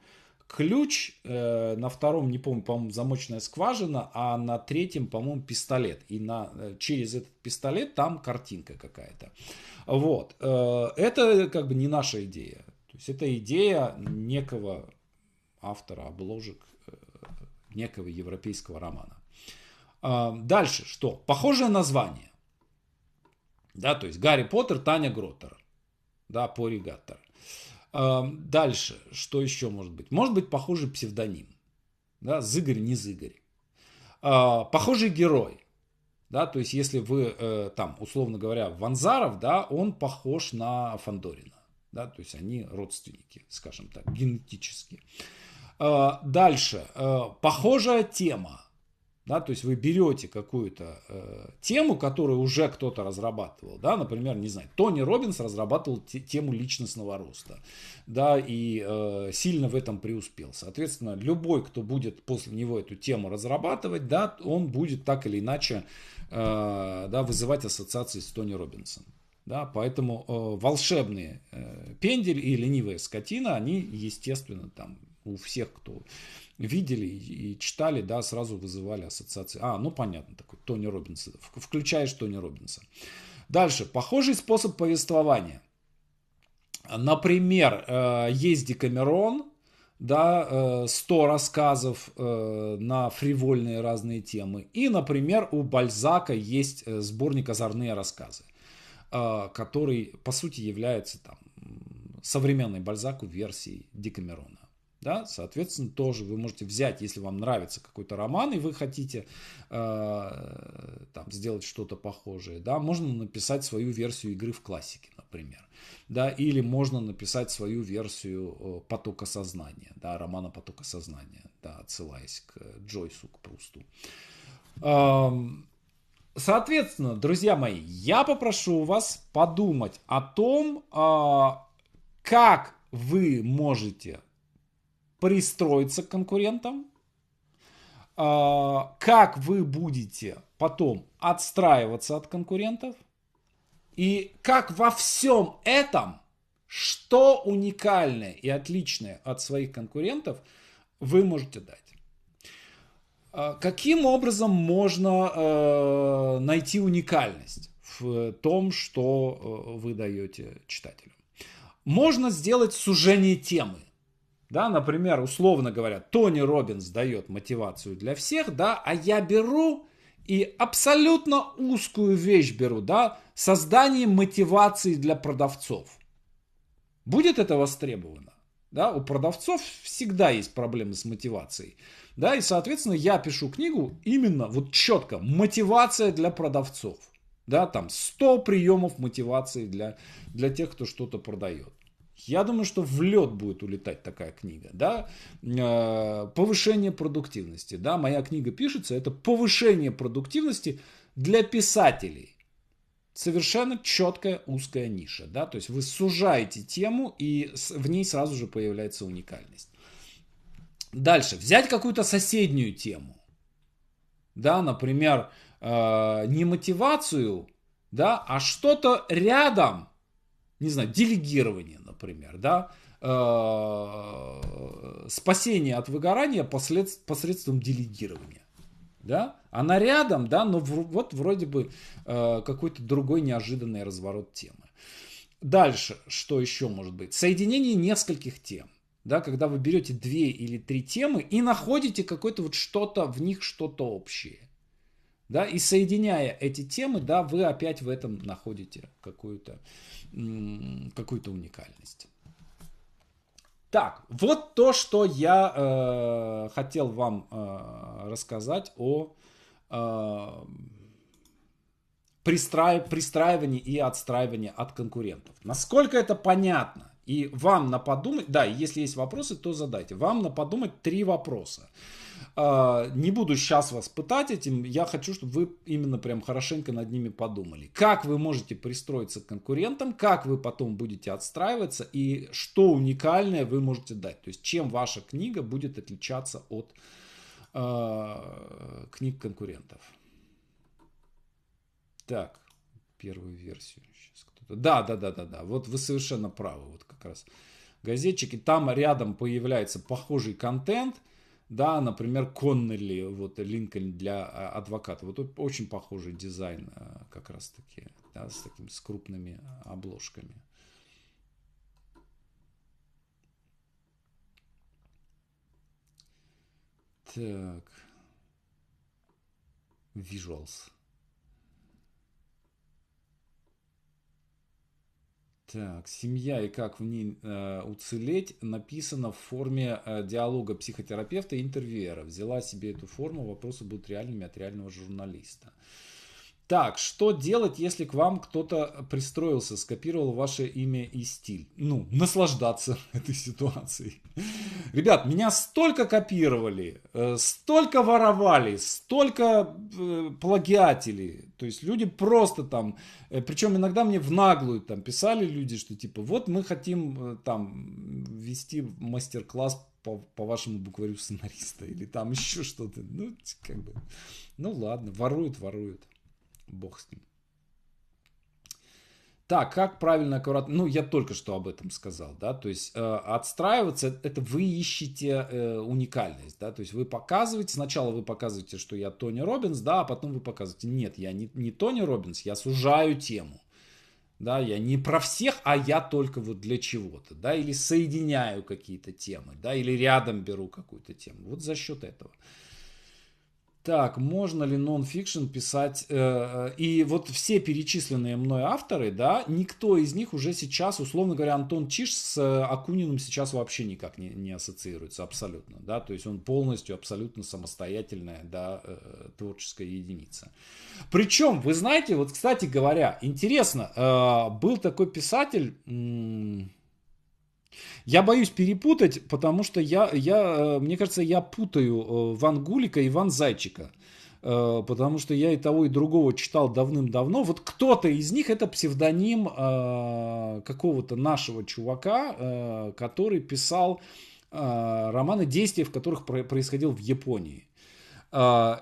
ключ, э, на втором, не помню, по-моему, замочная скважина, а на третьем, по-моему, пистолет. И на, э, через этот пистолет там картинка какая-то. Вот. Э, это как бы не наша идея. То есть это идея некого автора обложек, э, некого европейского романа. Э, дальше что? Похожее название. Да, то есть Гарри Поттер, Таня Гроттер. Да, по регаттер. Дальше, что еще может быть? Может быть похожий псевдоним. Да, Зыгорь, не Зыгорь. А, похожий герой. Да, то есть, если вы э, там, условно говоря, Ванзаров, да, он похож на Фандорина. Да, то есть они родственники, скажем так, генетически. А, дальше. Э, похожая тема. Да, то есть вы берете какую-то э, тему, которую уже кто-то разрабатывал, да, например, не знаю, Тони Робинс разрабатывал те, тему личностного роста, да, и э, сильно в этом преуспел. Соответственно, любой, кто будет после него эту тему разрабатывать, да, он будет так или иначе, э, да, вызывать ассоциации с Тони Робинсом. Да, поэтому э, волшебные э, пендель и ленивая скотина, они, естественно, там у всех, кто видели и читали, да, сразу вызывали ассоциации. А, ну понятно, такой Тони Робинса. Включаешь Тони Робинса. Дальше. Похожий способ повествования. Например, э, есть Камерон, да, 100 э, рассказов э, на фривольные разные темы. И, например, у Бальзака есть сборник «Озорные рассказы», который, по сути, является там современной Бальзаку версией Декамерона. Да, соответственно, тоже вы можете взять, если вам нравится какой-то роман, и вы хотите э, там, сделать что-то похожее, да, можно написать свою версию игры в классике, например. Да, или можно написать свою версию э, потока сознания, да, романа потока сознания, да, отсылаясь к э, Джойсу, к Прусту. Соответственно, друзья мои, я попрошу вас подумать о том, а, как вы можете пристроиться к конкурентам, а, как вы будете потом отстраиваться от конкурентов и как во всем этом, что уникальное и отличное от своих конкурентов вы можете дать. А, каким образом можно э, найти уникальность в том, что э, вы даете читателю? Можно сделать сужение темы да, например, условно говоря, Тони Робинс дает мотивацию для всех, да, а я беру и абсолютно узкую вещь беру, да, создание мотивации для продавцов. Будет это востребовано? Да, у продавцов всегда есть проблемы с мотивацией. Да, и, соответственно, я пишу книгу именно вот четко «Мотивация для продавцов». Да, там 100 приемов мотивации для, для тех, кто что-то продает. Я думаю, что в лед будет улетать такая книга. Да? Э, повышение продуктивности. Да? Моя книга пишется, это повышение продуктивности для писателей. Совершенно четкая узкая ниша. Да? То есть вы сужаете тему, и в ней сразу же появляется уникальность. Дальше. Взять какую-то соседнюю тему. Да, например, э, не мотивацию, да, а что-то рядом – не знаю, делегирование, например, да, э, спасение от выгорания посредством делегирования. Да? Она рядом, да, но вот вроде бы э, какой-то другой неожиданный разворот темы. Дальше, что еще может быть? Соединение нескольких тем. Да, когда вы берете две или три темы и находите какое-то вот что-то в них, что-то общее. Да, и соединяя эти темы, да, вы опять в этом находите какую-то какую-то уникальность. Так, вот то, что я э, хотел вам э, рассказать о э, пристра... пристраивании и отстраивании от конкурентов. Насколько это понятно? И вам на подумать, да, если есть вопросы, то задайте. Вам на подумать три вопроса. А, не буду сейчас вас пытать этим, я хочу, чтобы вы именно прям хорошенько над ними подумали. Как вы можете пристроиться к конкурентам, как вы потом будете отстраиваться и что уникальное вы можете дать. То есть чем ваша книга будет отличаться от э, книг конкурентов. Так, первую версию. Сейчас кто-то... Да, да, да, да, да. Вот вы совершенно правы. Вот как раз газетчики. Там рядом появляется похожий контент – да, например, Коннелли, вот Линкольн для а, адвоката. Вот очень похожий дизайн а, как раз таки, да, с такими с крупными обложками. Так. Visuals. Так, семья и как в ней э, уцелеть написано в форме э, диалога психотерапевта и интервьюера. Взяла себе эту форму, вопросы будут реальными от реального журналиста. Э, так, что делать, если к вам кто-то пристроился, скопировал ваше имя и стиль? Ну, наслаждаться этой ситуацией. Ребят, меня столько копировали, э, столько воровали, столько э, плагиатили. То есть люди просто там, э, причем иногда мне в наглую там писали люди, что типа вот мы хотим там вести мастер-класс по, по вашему букварю сценариста или там еще что-то. Ну, как бы, ну ладно, воруют, воруют бог с ним. Так, как правильно, аккуратно? Ну, я только что об этом сказал, да, то есть э, отстраиваться, это вы ищете э, уникальность, да, то есть вы показываете, сначала вы показываете, что я Тони Робинс, да, а потом вы показываете, нет, я не, не Тони Робинс, я сужаю тему, да, я не про всех, а я только вот для чего-то, да, или соединяю какие-то темы, да, или рядом беру какую-то тему, вот за счет этого. Так, можно ли нон-фикшн писать? Э, э, и вот все перечисленные мной авторы, да, никто из них уже сейчас, условно говоря, Антон Чиш с э, Акуниным сейчас вообще никак не, не ассоциируется абсолютно, да, то есть он полностью абсолютно самостоятельная, да, творческая единица. Причем, вы знаете, вот, кстати говоря, интересно, был такой писатель, я боюсь перепутать, потому что я, я, э, мне кажется, я путаю э, Ван Гулика и Ван Зайчика. Э, потому что я и того, и другого читал давным-давно. Вот кто-то из них это псевдоним какого-то нашего чувака, который писал романы действия, в которых происходил в Японии.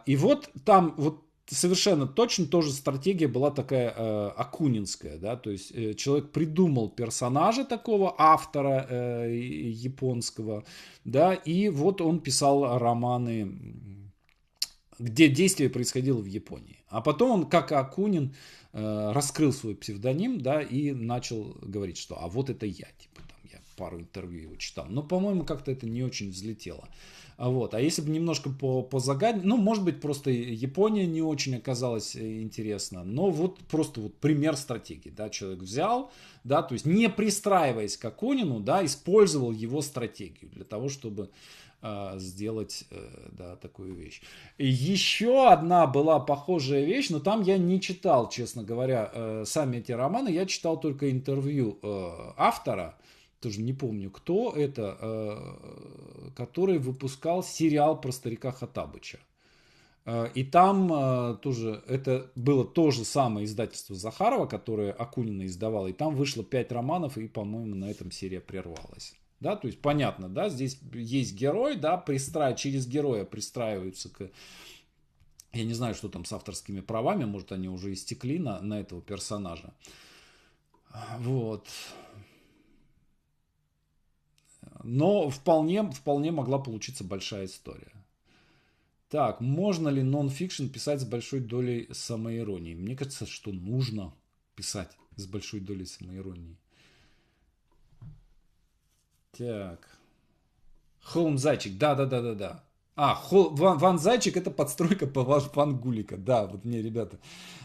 И вот там вот совершенно точно тоже стратегия была такая э, акунинская, да, то есть э, человек придумал персонажа такого автора э, японского, да, и вот он писал романы, где действие происходило в Японии. А потом он, как Акунин, э, раскрыл свой псевдоним, да, и начал говорить, что «а вот это я», типа, я пару интервью его читал. Но, по-моему, как-то это не очень взлетело. А вот. А если бы немножко по, по загадь, ну, может быть, просто Япония не очень оказалась э, интересна, но вот просто вот пример стратегии, да, человек взял, да, то есть не пристраиваясь к Акунину, да, использовал его стратегию для того, чтобы э, сделать э, да, такую вещь. Еще одна была похожая вещь, но там я не читал, честно говоря, сами эти романы, я читал только интервью автора, тоже не помню, кто это, э, который выпускал сериал про старика Хатабыча. Э, и там э, тоже, это было то же самое издательство Захарова, которое Акунина издавала, и там вышло пять романов, и, по-моему, на этом серия прервалась. Да, то есть понятно, да, здесь есть герой, да, пристра... через героя пристраиваются к я не знаю, что там с авторскими правами, может, они уже истекли на, на этого персонажа. Вот. Но вполне, вполне могла получиться большая история. Так, можно ли нон-фикшн писать с большой долей самоиронии? Мне кажется, что нужно писать с большой долей самоиронии. Так. Холм Зайчик. Да, да, да, да, да. А, Хол, Ван, Ван Зайчик это подстройка по Ван, Ван Гулика. Да, вот мне ребята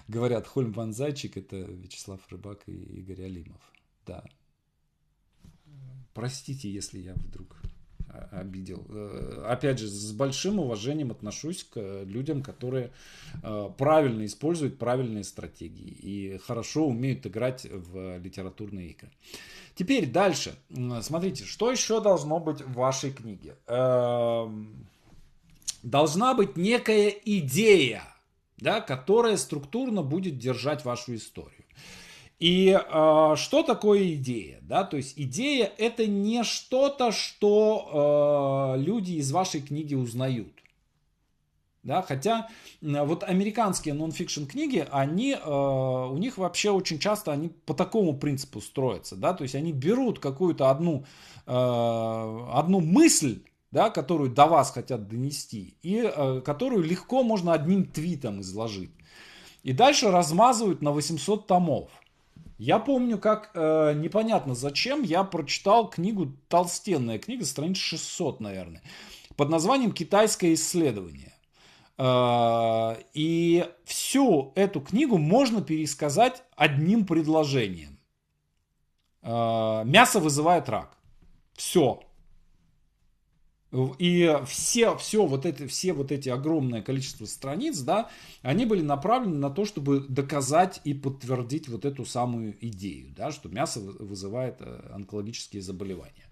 говорят, Холм Ван Зайчик это Вячеслав Рыбак и Игорь Алимов. Да, Простите, если я вдруг а, обидел. Э, опять же, с большим уважением отношусь к людям, которые э, правильно используют правильные стратегии и хорошо умеют играть в литературные игры. Теперь дальше. Смотрите, что еще должно быть в вашей книге? Эм, должна быть некая идея, да, которая структурно будет держать вашу историю. И э, что такое идея? Да? То есть идея это не что-то, что э, люди из вашей книги узнают. Да, хотя вот американские нонфикшн книги, они, э, у них вообще очень часто они по такому принципу строятся. Да? То есть они берут какую-то одну, э, одну мысль, да, которую до вас хотят донести, и э, которую легко можно одним твитом изложить. И дальше размазывают на 800 томов. Я помню, как э, непонятно зачем я прочитал книгу, толстенная книга, страниц 600, наверное, под названием «Китайское исследование». Э, и всю эту книгу можно пересказать одним предложением. Э, мясо вызывает рак. Все. И все, все, вот это, все вот эти огромное количество страниц, да, они были направлены на то, чтобы доказать и подтвердить вот эту самую идею, да, что мясо вызывает э, онкологические заболевания.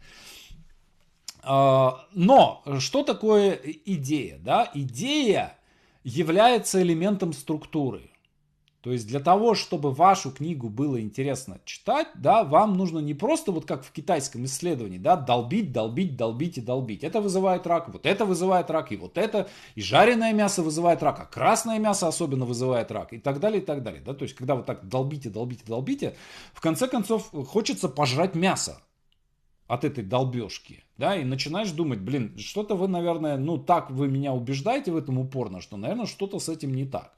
А, но что такое идея? Да? Идея является элементом структуры. То есть для того, чтобы вашу книгу было интересно читать, да, вам нужно не просто вот как в китайском исследовании, да, долбить, долбить, долбить и долбить. Это вызывает рак, вот это вызывает рак, и вот это, и жареное мясо вызывает рак, а красное мясо особенно вызывает рак, и так далее, и так далее. Да, то есть когда вот так долбите, долбите, долбите, в конце концов э, хочется пожрать мясо от этой долбежки, да, и начинаешь думать, блин, что-то вы, наверное, ну так вы меня убеждаете в этом упорно, что, наверное, что-то с этим не так.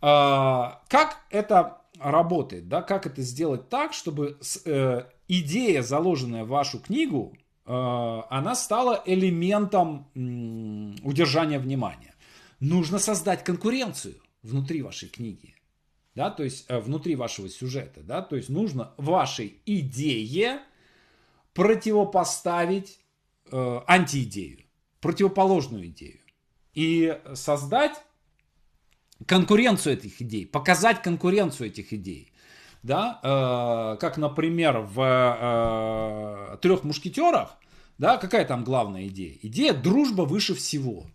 А, как это работает, да, как это сделать так, чтобы э, идея, заложенная в вашу книгу, э, она стала элементом удержания внимания. Нужно создать конкуренцию внутри вашей книги, да, то есть э, внутри вашего сюжета, да, то есть нужно вашей идее противопоставить антиидею, противоположную идею и создать конкуренцию этих идей, показать конкуренцию этих идей. Да, э, как, например, в э, трех мушкетерах, да, какая там главная идея? Идея дружба выше всего.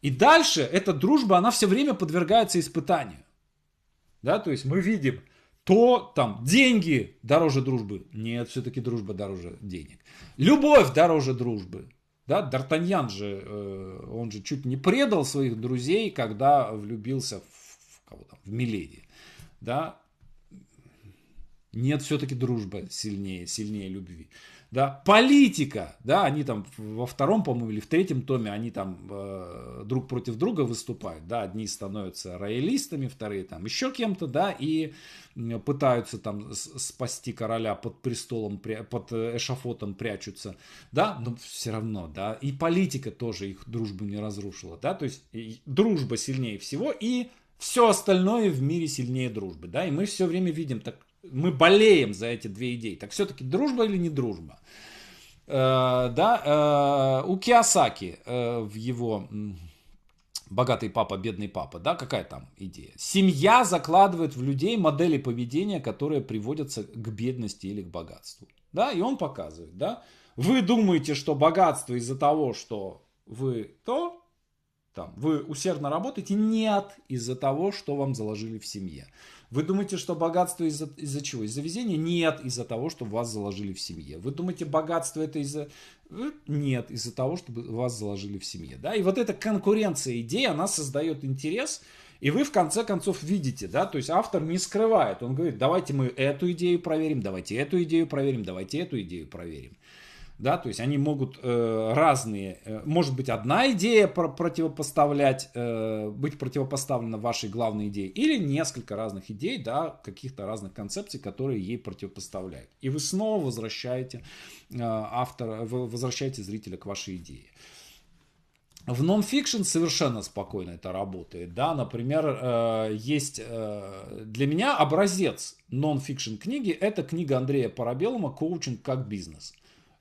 И дальше эта дружба, она все время подвергается испытанию. Да, то есть мы видим, то там деньги дороже дружбы. Нет, все-таки дружба дороже денег. Любовь дороже дружбы. Да, Д'Артаньян же, э, он же чуть не предал своих друзей, когда влюбился в, в кого там, в Миледи. Да? Нет все-таки дружба сильнее, сильнее любви да, политика, да, они там во втором, по-моему, или в третьем томе, они там э, друг против друга выступают, да, одни становятся роялистами, вторые там еще кем-то, да, и пытаются там спасти короля под престолом, под э, эшафотом прячутся, да, но все равно, да, и политика тоже их дружбу не разрушила, да, то есть дружба сильнее всего и все остальное в мире сильнее дружбы, да, и мы все время видим так, мы болеем за эти две идеи. Так все-таки дружба или не дружба? Э, да, э, у Киосаки э, в его богатый папа, бедный папа, да, какая там идея? Семья закладывает в людей модели поведения, которые приводятся к бедности или к богатству. Да, и он показывает, да. Вы думаете, что богатство из-за того, что вы то, там, вы усердно работаете? Нет, из-за того, что вам заложили в семье. Вы думаете, что богатство из-за из, чего? Из-за везения? Нет, из-за того, что вас заложили в семье. Вы думаете, богатство это из-за... Э, нет, из-за того, что вас заложили в семье. Да? И вот эта конкуренция идей, она создает интерес, и вы в конце концов видите, да, то есть автор не скрывает, он говорит, давайте мы эту идею проверим, давайте эту идею проверим, давайте эту идею проверим да, то есть они могут э, разные, э, может быть одна идея про противопоставлять, э, быть противопоставлена вашей главной идее, или несколько разных идей, да, каких-то разных концепций, которые ей противопоставляют. И вы снова возвращаете э, автора, вы возвращаете зрителя к вашей идее. В нонфикшн совершенно спокойно это работает, да, например, э, есть э, для меня образец нонфикшн книги, это книга Андрея Парабелума «Коучинг как бизнес».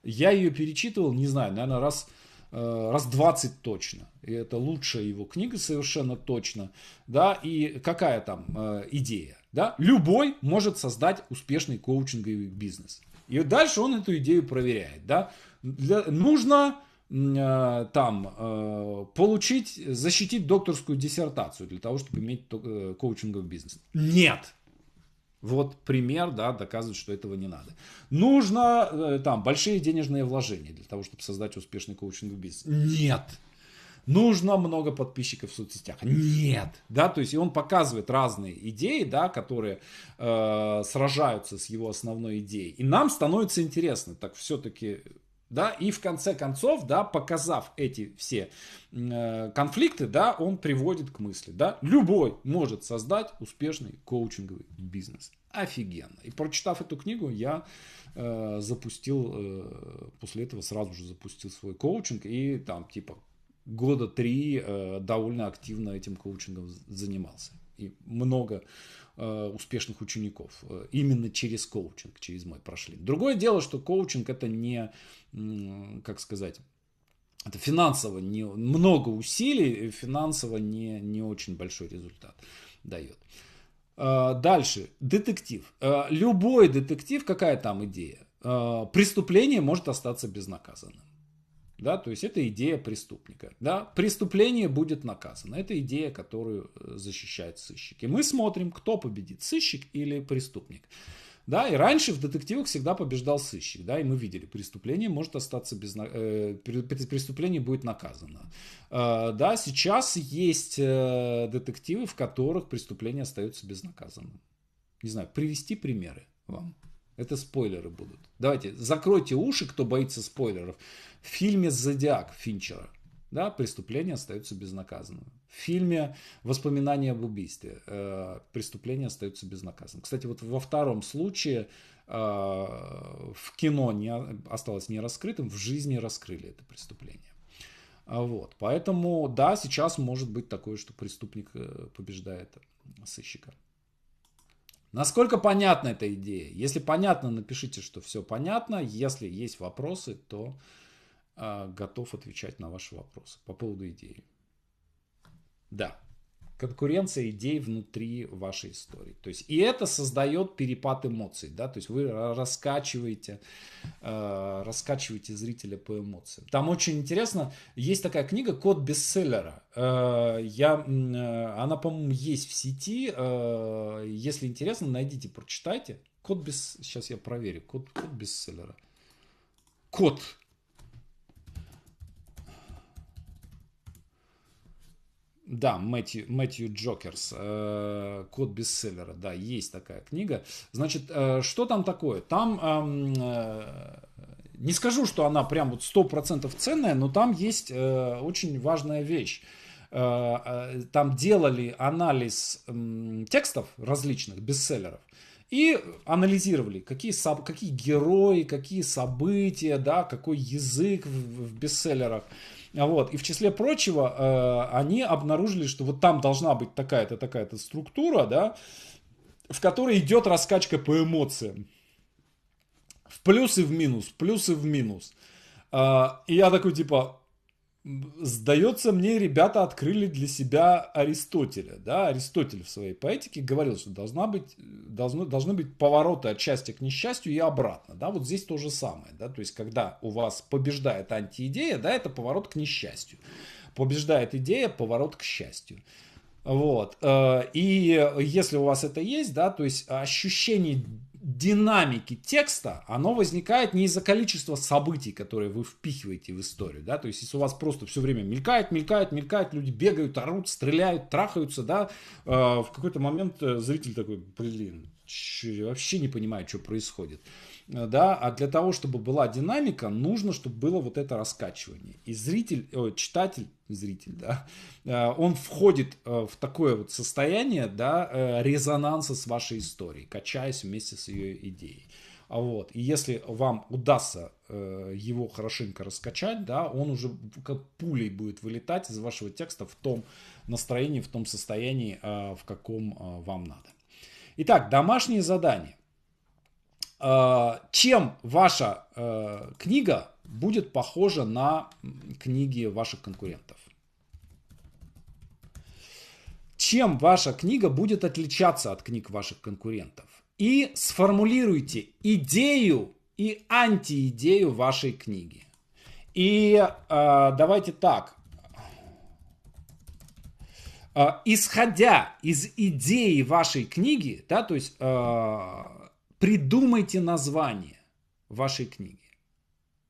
Я ее перечитывал, не знаю, наверное, раз, э, раз 20 точно. И это лучшая его книга совершенно точно. Да, и какая там э, идея? Да? Любой может создать успешный коучинговый бизнес. И дальше он эту идею проверяет. Да? Для, нужно э, там получить, защитить докторскую диссертацию для того, чтобы иметь коучинговый бизнес. Нет, вот пример, да, доказывает, что этого не надо. Нужно э, там большие денежные вложения для того, чтобы создать успешный коучинговый бизнес. Нет. Нужно много подписчиков в соцсетях. Нет. Да, то есть и он показывает разные идеи, да, которые э, сражаются с его основной идеей. И нам становится интересно, так все-таки да, и в конце концов, да, показав эти все э, конфликты, да, он приводит к мысли, да, любой может создать успешный коучинговый бизнес. Офигенно. И прочитав эту книгу, я э, запустил, э, после этого сразу же запустил свой коучинг и там типа года три э, довольно активно этим коучингом занимался. И много Э, успешных учеников. Э, именно через коучинг, через мой прошли. Другое дело, что коучинг это не, как сказать, это финансово не, много усилий, финансово не, не очень большой результат дает. Э, дальше, детектив. Любой детектив, какая там идея? Преступление может остаться безнаказанным. Да, то есть это идея преступника. Да, преступление будет наказано. Это идея, которую э, защищает сыщик. И мы смотрим, кто победит, сыщик или преступник. Да, и раньше в детективах всегда побеждал сыщик, да, и мы видели, преступление может остаться без, э, преступление будет наказано. Э, да, сейчас есть э, детективы, в которых преступление остается безнаказанным. Не знаю, привести примеры вам. Это спойлеры будут. Давайте, закройте уши, кто боится спойлеров. В фильме «Зодиак» Финчера да, преступление остается безнаказанным. В фильме «Воспоминания об убийстве» э, преступления остаются безнаказанными. Кстати, вот во втором случае э, в кино не, осталось не раскрытым, в жизни раскрыли это преступление. А вот. Поэтому, да, сейчас может быть такое, что преступник э, побеждает сыщика. Насколько понятна эта идея? Если понятно, напишите, что все понятно. Если есть вопросы, то э, готов отвечать на ваши вопросы по поводу идеи. Да конкуренция идей внутри вашей истории. То есть, и это создает перепад эмоций, да, то есть вы раскачиваете, э, раскачиваете зрителя по эмоциям. Там очень интересно, есть такая книга «Код бестселлера». Э, я, э, она, по-моему, есть в сети, э, если интересно, найдите, прочитайте. Код без... Сейчас я проверю. Код, код бестселлера. Код Да, Мэтью, Мэтью Джокерс, э, код бестселлера, да, есть такая книга. Значит, э, что там такое? Там, эм, э, не скажу, что она прям вот 100% ценная, но там есть э, очень важная вещь. Э, э, там делали анализ э, текстов различных бестселлеров и анализировали, какие, какие герои, какие события, да, какой язык в, в бестселлерах. А вот. И в числе прочего э, они обнаружили, что вот там должна быть такая-то, такая-то структура, да, в которой идет раскачка по эмоциям. В плюс и в минус, в плюс и в минус. Э, и я такой, типа, сдается мне, ребята открыли для себя Аристотеля. Да? Аристотель в своей поэтике говорил, что должна быть, должно, должны быть повороты от счастья к несчастью и обратно. Да? Вот здесь то же самое. Да? То есть, когда у вас побеждает антиидея, да, это поворот к несчастью. Побеждает идея, поворот к счастью. Вот. Э, и если у вас это есть, да, то есть ощущение динамики текста, оно возникает не из-за количества событий, которые вы впихиваете в историю, да, то есть если у вас просто все время мелькает, мелькает, мелькает, люди бегают, орут, стреляют, трахаются, да, э, в какой-то момент э, зритель такой, блин, вообще не понимает, что происходит. Э, да, а для того, чтобы была динамика, нужно, чтобы было вот это раскачивание. И зритель, о, читатель, зритель, да, э, он входит э, в такое вот состояние, да, резонанса с вашей историей, качаясь вместе с ее идеей. А вот, и если вам удастся его хорошенько раскачать, да, он уже как пулей будет вылетать из вашего текста в том настроении, в том состоянии, в каком вам надо. Итак, домашние задания – Э, чем ваша э, книга будет похожа на книги ваших конкурентов? Чем ваша книга будет отличаться от книг ваших конкурентов? И сформулируйте идею и антиидею вашей книги. И э, давайте так. Э, исходя из идеи вашей книги, да, то есть э, придумайте название вашей книги.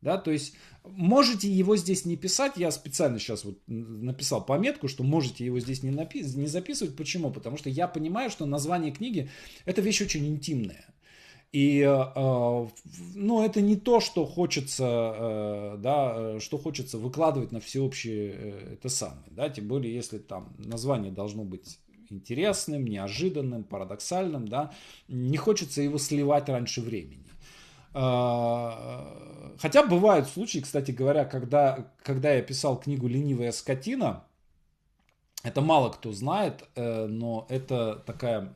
Да, то есть можете его здесь не писать. Я специально сейчас вот написал пометку, что можете его здесь не, напис- не записывать. Почему? Потому что я понимаю, что название книги это вещь очень интимная. И, э, э, ну, это не то, что хочется, э, да, э, что хочется выкладывать на всеобщее э, это самое, да, тем более, если там название должно быть интересным, неожиданным, парадоксальным, да, не хочется его сливать раньше времени. А, хотя бывают случаи, кстати говоря, когда, когда я писал книгу «Ленивая скотина», это мало кто знает, э, но это такая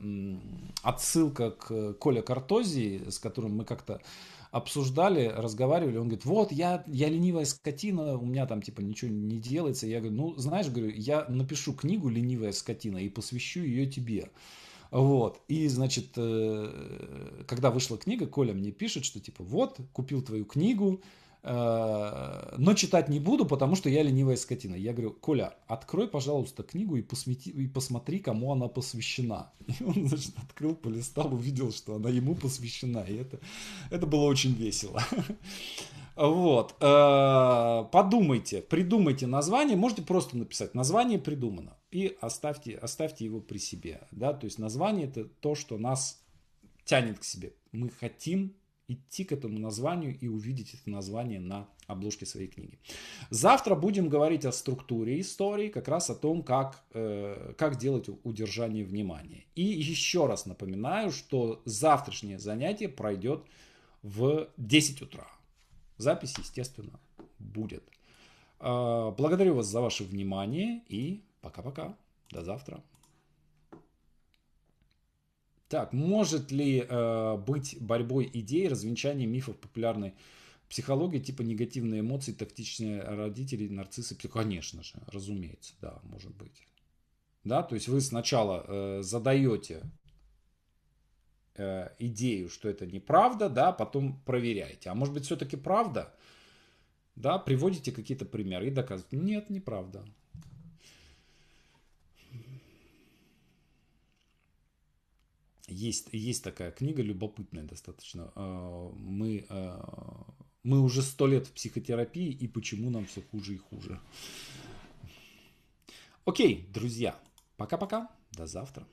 отсылка к Коле Картозии, с которым мы как-то обсуждали, разговаривали. Он говорит, вот, я, я ленивая скотина, у меня там типа ничего не делается. Я говорю, ну, знаешь, говорю, я напишу книгу «Ленивая скотина» и посвящу ее тебе. Вот. И, значит, э, когда вышла книга, Коля мне пишет, что типа, вот, купил твою книгу, Э, но читать не буду, потому что я ленивая скотина. Я говорю, Коля, открой, пожалуйста, книгу и, посмети, и посмотри, кому она посвящена. И он, значит, открыл, полистал, увидел, что она ему посвящена. И это, это было очень весело. Вот. Э, подумайте, придумайте название. Можете просто написать «название придумано» и оставьте, оставьте его при себе. Да? То есть название – это то, что нас тянет к себе. Мы хотим идти к этому названию и увидеть это название на обложке своей книги. Завтра будем говорить о структуре истории, как раз о том, как, э, как делать удержание внимания. И еще раз напоминаю, что завтрашнее занятие пройдет в 10 утра. Запись, естественно, будет. Э, благодарю вас за ваше внимание и пока-пока. До завтра. Так, может ли э, быть борьбой идей развенчание мифов популярной психологии, типа негативные эмоции, тактичные родители, нарциссы, псих... Конечно же, разумеется, да, может быть. Да, то есть вы сначала э, задаете э, идею, что это неправда, да, потом проверяете. А может быть, все-таки правда? Да, приводите какие-то примеры и доказываете. Нет, неправда. Есть, есть такая книга, любопытная достаточно. А, мы, а, мы уже сто лет в психотерапии, и почему нам все хуже и хуже. Окей, друзья, пока-пока, до завтра.